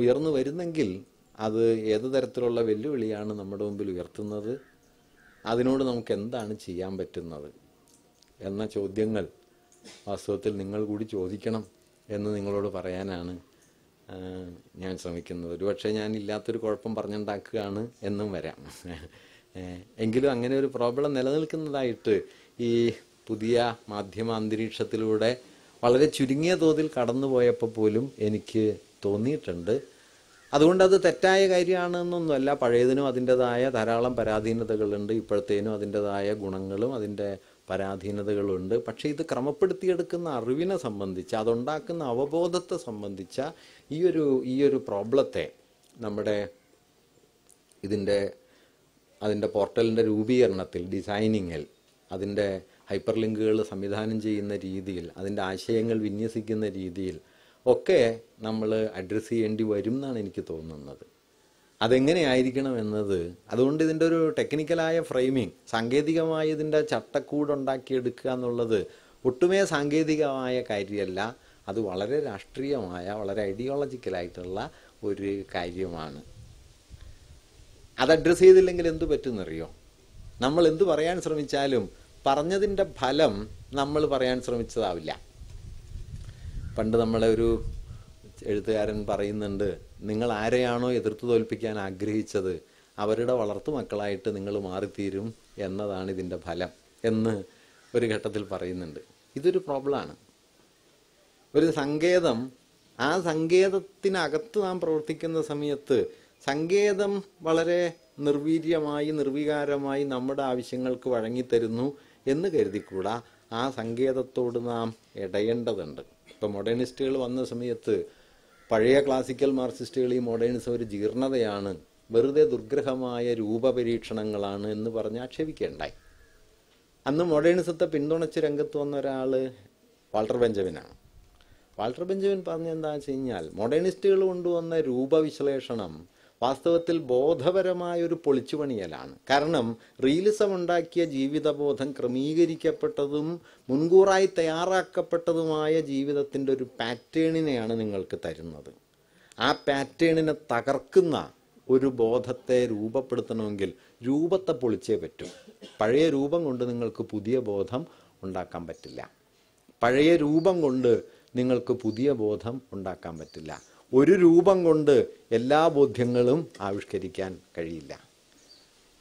ഉയർന്നു വരുന്നെങ്കിൽ അത് ഏത് തരത്തിലുള്ള വെല്ലുവിളിയാണ് നമ്മുടെ മുമ്പിൽ ഉയർത്തുന്നത് അതിനോട് നമുക്ക് എന്താണ് ചെയ്യാൻ പറ്റുന്നത് എന്ന ചോദ്യങ്ങൾ വാസ്തവത്തിൽ നിങ്ങൾ കൂടി ചോദിക്കണം എന്ന് നിങ്ങളോട് പറയാനാണ് ഞാൻ ശ്രമിക്കുന്നത് ഒരുപക്ഷെ ഞാൻ ഇല്ലാത്തൊരു കുഴപ്പം പറഞ്ഞുണ്ടാക്കുകയാണ് എന്നും വരാം എങ്കിലും അങ്ങനെ ഒരു പ്രോബ്ലം നിലനിൽക്കുന്നതായിട്ട് ഈ പുതിയ മാധ്യമ അന്തരീക്ഷത്തിലൂടെ വളരെ ചുരുങ്ങിയ തോതിൽ കടന്നുപോയപ്പോൾ പോലും എനിക്ക് തോന്നിയിട്ടുണ്ട് അതുകൊണ്ട് അത് തെറ്റായ കാര്യമാണെന്നൊന്നുമല്ല പഴയതിനും അതിൻ്റെതായ ധാരാളം പരാധീനതകളുണ്ട് ഇപ്പോഴത്തേനും അതിൻ്റെതായ ഗുണങ്ങളും അതിൻ്റെ പരാധീനതകളുണ്ട് പക്ഷേ ഇത് ക്രമപ്പെടുത്തിയെടുക്കുന്ന അറിവിനെ സംബന്ധിച്ച് അതുണ്ടാക്കുന്ന അവബോധത്തെ സംബന്ധിച്ച ഈ ഒരു ഈ ഒരു പ്രോബ്ലത്തെ നമ്മുടെ ഇതിൻ്റെ അതിൻ്റെ പോർട്ടലിൻ്റെ രൂപീകരണത്തിൽ ഡിസൈനിങ്ങിൽ അതിൻ്റെ ഹൈപ്പർ ലിങ്കുകൾ സംവിധാനം ചെയ്യുന്ന രീതിയിൽ അതിൻ്റെ ആശയങ്ങൾ വിന്യസിക്കുന്ന രീതിയിൽ ഒക്കെ നമ്മൾ അഡ്രസ്സ് ചെയ്യേണ്ടി വരും എന്നാണ് എനിക്ക് തോന്നുന്നത് അതെങ്ങനെയായിരിക്കണം എന്നത് അതുകൊണ്ട് ഇതിൻ്റെ ഒരു ടെക്നിക്കലായ ഫ്രെയിമിങ് സാങ്കേതികമായ ഇതിൻ്റെ ചട്ടക്കൂടുണ്ടാക്കിയെടുക്കുക എന്നുള്ളത് ഒട്ടുമേ സാങ്കേതികമായ കാര്യമല്ല അത് വളരെ രാഷ്ട്രീയമായ വളരെ ഐഡിയോളജിക്കലായിട്ടുള്ള ഒരു കാര്യമാണ് അത് അഡ്രസ്സ് ചെയ്തില്ലെങ്കിൽ എന്തു പറ്റുമെന്നറിയോ നമ്മൾ എന്തു പറയാൻ ശ്രമിച്ചാലും പറഞ്ഞതിൻ്റെ ഫലം നമ്മൾ പറയാൻ ശ്രമിച്ചതാവില്ല പണ്ട് നമ്മളെ ഒരു എഴുത്തുകാരൻ പറയുന്നുണ്ട് നിങ്ങൾ ആരെയാണോ എതിർത്ത് തോൽപ്പിക്കാൻ ആഗ്രഹിച്ചത് അവരുടെ വളർത്തു മക്കളായിട്ട് നിങ്ങൾ മാറിത്തീരും എന്നതാണ് ഇതിൻ്റെ ഫലം എന്ന് ഒരു ഘട്ടത്തിൽ പറയുന്നുണ്ട് ഇതൊരു പ്രോബ്ലമാണ് ഒരു സങ്കേതം ആ സങ്കേതത്തിനകത്ത് നാം പ്രവർത്തിക്കുന്ന സമയത്ത് സങ്കേതം വളരെ നിർവീര്യമായി നിർവികാരമായി നമ്മുടെ ആവശ്യങ്ങൾക്ക് വഴങ്ങിത്തരുന്നു എന്ന് കരുതിക്കൂടാ ആ സങ്കേതത്തോട് നാം ഇടയേണ്ടതുണ്ട് ഇപ്പം മോഡേണിസ്റ്റുകൾ വന്ന സമയത്ത് പഴയ ക്ലാസിക്കൽ മാർസിസ്റ്റുകൾ ഈ മോഡേൺസ് ഒരു ജീർണതയാണ് വെറുതെ ദുർഗ്രഹമായ രൂപപരീക്ഷണങ്ങളാണ് എന്ന് പറഞ്ഞ് ആക്ഷേപിക്കേണ്ടായി അന്ന് മോഡേണിസത്തെ പിന്തുണച്ച് രംഗത്ത് വന്ന ഒരാൾ വാൾട്ടർ ബെഞ്ചമിനാണ് വാൾട്ടർ ബെഞ്ചമിൻ പറഞ്ഞെന്താണെന്ന് വെച്ച് കഴിഞ്ഞാൽ മോഡേണിസ്റ്റുകൾ കൊണ്ടുവന്ന രൂപവിശ്ലേഷണം വാസ്തവത്തിൽ ബോധപരമായൊരു പൊളിച്ചുപണിയലാണ് കാരണം റീലിസം ഉണ്ടാക്കിയ ജീവിതബോധം ക്രമീകരിക്കപ്പെട്ടതും മുൻകൂറായി തയ്യാറാക്കപ്പെട്ടതുമായ ജീവിതത്തിൻ്റെ ഒരു പാറ്റേണിനെയാണ് നിങ്ങൾക്ക് തരുന്നത് ആ പാറ്റേണിനെ തകർക്കുന്ന ഒരു ബോധത്തെ രൂപപ്പെടുത്തണമെങ്കിൽ രൂപത്തെ പൊളിച്ചേ പറ്റൂ പഴയ രൂപം കൊണ്ട് നിങ്ങൾക്ക് പുതിയ ബോധം ഉണ്ടാക്കാൻ പറ്റില്ല പഴയ രൂപം കൊണ്ട് നിങ്ങൾക്ക് പുതിയ ബോധം ഉണ്ടാക്കാൻ പറ്റില്ല ഒരു രൂപം കൊണ്ട് എല്ലാ ബോധ്യങ്ങളും ആവിഷ്കരിക്കാൻ കഴിയില്ല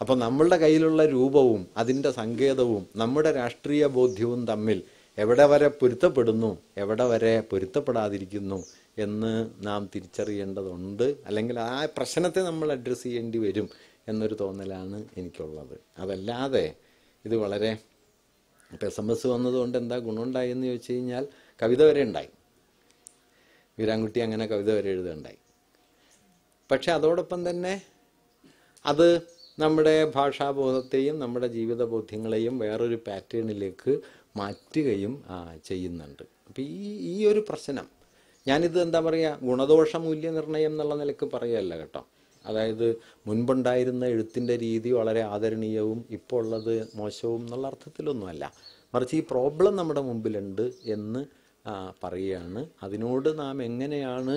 അപ്പം നമ്മളുടെ കയ്യിലുള്ള രൂപവും അതിൻ്റെ സങ്കേതവും നമ്മുടെ രാഷ്ട്രീയ ബോധ്യവും തമ്മിൽ എവിടെ വരെ പൊരുത്തപ്പെടുന്നു എവിടെ വരെ പൊരുത്തപ്പെടാതിരിക്കുന്നു എന്ന് നാം തിരിച്ചറിയേണ്ടതുണ്ട് അല്ലെങ്കിൽ ആ പ്രശ്നത്തെ നമ്മൾ അഡ്രസ്സ് ചെയ്യേണ്ടി വരും എന്നൊരു തോന്നലാണ് എനിക്കുള്ളത് അതല്ലാതെ ഇത് വളരെ പെസമസ് വന്നതുകൊണ്ട് എന്താ എന്ന് ചോദിച്ചു കഴിഞ്ഞാൽ കവിത വരെ ഉണ്ടായി ഇവരാൻകുട്ടി അങ്ങനെ കവിത വരെ എഴുതുകയുണ്ടായി പക്ഷെ അതോടൊപ്പം തന്നെ അത് നമ്മുടെ ഭാഷാബോധത്തെയും നമ്മുടെ ജീവിത ബോധ്യങ്ങളെയും വേറൊരു പാറ്റേണിലേക്ക് മാറ്റുകയും ചെയ്യുന്നുണ്ട് അപ്പോൾ ഈ ഈ ഒരു പ്രശ്നം ഞാനിത് എന്താ പറയുക ഗുണദോഷ മൂല്യനിർണ്ണയം എന്നുള്ള നിലക്ക് പറയുകയല്ല കേട്ടോ അതായത് മുൻപുണ്ടായിരുന്ന എഴുത്തിൻ്റെ രീതി വളരെ ആദരണീയവും ഇപ്പോൾ ഉള്ളത് മോശവും എന്നുള്ള അർത്ഥത്തിലൊന്നുമല്ല മറിച്ച് ഈ പ്രോബ്ലം നമ്മുടെ മുമ്പിലുണ്ട് എന്ന് പറയുകയാണ് അതിനോട് നാം എങ്ങനെയാണ്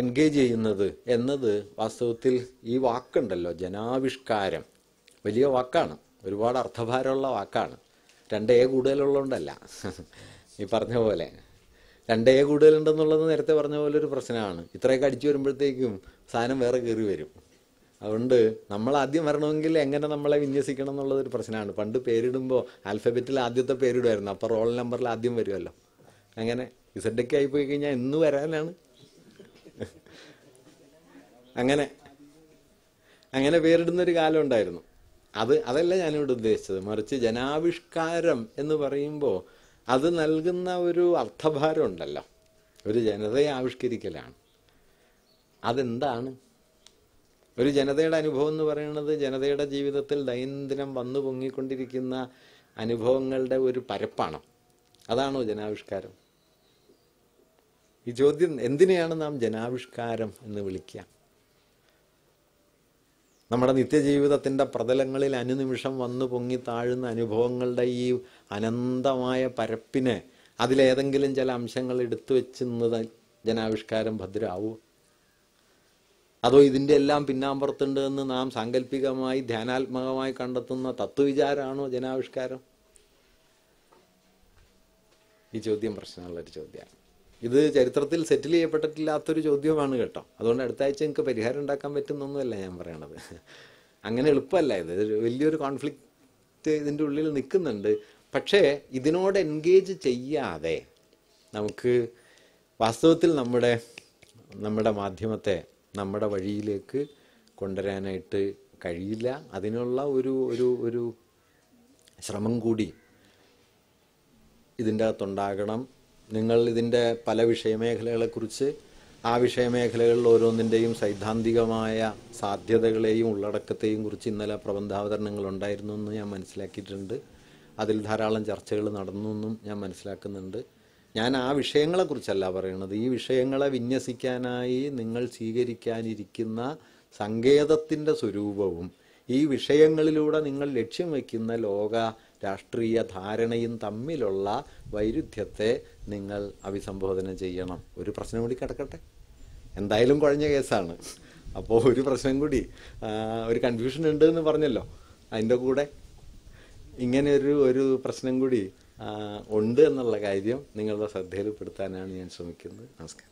എൻഗേജ് ചെയ്യുന്നത് എന്നത് വാസ്തവത്തിൽ ഈ വാക്കുണ്ടല്ലോ ജനാവിഷ്കാരം വലിയ വാക്കാണ് ഒരുപാട് അർത്ഥഭാരമുള്ള വാക്കാണ് രണ്ടേ കൂടുതലുള്ളതുകൊണ്ടല്ല ഈ പറഞ്ഞ പോലെ രണ്ടേ കൂടുതലുണ്ടെന്നുള്ളത് നേരത്തെ പറഞ്ഞ പോലെ ഒരു പ്രശ്നമാണ് ഇത്രയൊക്കെ അടിച്ചു വരുമ്പോഴത്തേക്കും സാധനം വേറെ കയറി വരും അതുകൊണ്ട് നമ്മൾ ആദ്യം വരണമെങ്കിൽ എങ്ങനെ നമ്മളെ വിന്യസിക്കണം എന്നുള്ളത് ഒരു പ്രശ്നമാണ് പണ്ട് പേരിടുമ്പോൾ ആൽഫബറ്റിൽ ആദ്യത്തെ പേരിടുമായിരുന്നു അപ്പോൾ റോൾ നമ്പറിൽ ആദ്യം വരുമല്ലോ അങ്ങനെ ഇസഡൊക്കെ ആയിപ്പോയി കഴിഞ്ഞാൽ എന്ന് വരാനാണ് അങ്ങനെ അങ്ങനെ പേരിടുന്നൊരു കാലം ഉണ്ടായിരുന്നു അത് അതല്ല ഞാനിവിടെ ഉദ്ദേശിച്ചത് മറിച്ച് ജനാവിഷ്കാരം എന്ന് പറയുമ്പോൾ അത് നൽകുന്ന ഒരു അർത്ഥഭാരം ഉണ്ടല്ലോ ഒരു ജനതയെ ആവിഷ്കരിക്കലാണ് അതെന്താണ് ഒരു ജനതയുടെ അനുഭവം എന്ന് പറയുന്നത് ജനതയുടെ ജീവിതത്തിൽ ദൈനംദിനം വന്നു പൊങ്ങിക്കൊണ്ടിരിക്കുന്ന അനുഭവങ്ങളുടെ ഒരു പരപ്പാണ് അതാണോ ജനാവിഷ്കാരം ഈ ചോദ്യം എന്തിനെയാണ് നാം ജനാവിഷ്കാരം എന്ന് വിളിക്കുക നമ്മുടെ നിത്യജീവിതത്തിൻ്റെ പ്രതലങ്ങളിൽ അനുനിമിഷം വന്നു പൊങ്ങി താഴുന്ന അനുഭവങ്ങളുടെ ഈ അനന്തമായ പരപ്പിനെ അതിലേതെങ്കിലും ചില അംശങ്ങൾ എടുത്തു വെച്ചുന്നത് ജനാവിഷ്കാരം ഭദ്രമാവുമോ അതോ ഇതിൻ്റെ എല്ലാം പിന്നാമ്പുറത്തുണ്ട് എന്ന് നാം സാങ്കല്പികമായി ധ്യാനാത്മകമായി കണ്ടെത്തുന്ന തത്വവിചാരമാണോ ജനാവിഷ്കാരം ഈ ചോദ്യം പ്രശ്നമുള്ളൊരു ചോദ്യമാണ് ഇത് ചരിത്രത്തിൽ സെറ്റിൽ ചെയ്യപ്പെട്ടിട്ടില്ലാത്തൊരു ചോദ്യമാണ് കേട്ടോ അതുകൊണ്ട് അടുത്ത ആഴ്ച എനിക്ക് പരിഹാരം ഉണ്ടാക്കാൻ പറ്റുന്നൊന്നുമല്ല ഞാൻ പറയണത് അങ്ങനെ എളുപ്പമല്ല ഇത് വലിയൊരു കോൺഫ്ലിക്റ്റ് ഇതിൻ്റെ ഉള്ളിൽ നിൽക്കുന്നുണ്ട് പക്ഷേ ഇതിനോട് എൻഗേജ് ചെയ്യാതെ നമുക്ക് വാസ്തവത്തിൽ നമ്മുടെ നമ്മുടെ മാധ്യമത്തെ നമ്മുടെ വഴിയിലേക്ക് കൊണ്ടുവരാനായിട്ട് കഴിയില്ല അതിനുള്ള ഒരു ഒരു ഒരു ശ്രമം കൂടി ഇതിൻ്റെ അകത്തുണ്ടാകണം നിങ്ങൾ ഇതിൻ്റെ പല വിഷയമേഖലകളെക്കുറിച്ച് ആ വിഷയമേഖലകളിൽ ഓരോന്നിൻ്റെയും സൈദ്ധാന്തികമായ സാധ്യതകളെയും ഉള്ളടക്കത്തെയും കുറിച്ച് ഇന്നലെ പ്രബന്ധാവതരണങ്ങൾ ഉണ്ടായിരുന്നു എന്ന് ഞാൻ മനസ്സിലാക്കിയിട്ടുണ്ട് അതിൽ ധാരാളം ചർച്ചകൾ നടന്നു എന്നും ഞാൻ മനസ്സിലാക്കുന്നുണ്ട് ഞാൻ ആ വിഷയങ്ങളെക്കുറിച്ചല്ല പറയുന്നത് ഈ വിഷയങ്ങളെ വിന്യസിക്കാനായി നിങ്ങൾ സ്വീകരിക്കാനിരിക്കുന്ന സങ്കേതത്തിൻ്റെ സ്വരൂപവും ഈ വിഷയങ്ങളിലൂടെ നിങ്ങൾ ലക്ഷ്യം വയ്ക്കുന്ന ലോക രാഷ്ട്രീയ ധാരണയും തമ്മിലുള്ള വൈരുദ്ധ്യത്തെ നിങ്ങൾ അഭിസംബോധന ചെയ്യണം ഒരു പ്രശ്നം കൂടി കിടക്കട്ടെ എന്തായാലും കുഴഞ്ഞ കേസാണ് അപ്പോൾ ഒരു പ്രശ്നം കൂടി ഒരു കൺഫ്യൂഷൻ ഉണ്ട് എന്ന് പറഞ്ഞല്ലോ അതിൻ്റെ കൂടെ ഇങ്ങനെ ഒരു ഒരു പ്രശ്നം കൂടി ഉണ്ട് എന്നുള്ള കാര്യം നിങ്ങളുടെ ശ്രദ്ധയിൽപ്പെടുത്താനാണ് ഞാൻ ശ്രമിക്കുന്നത് നമസ്കാരം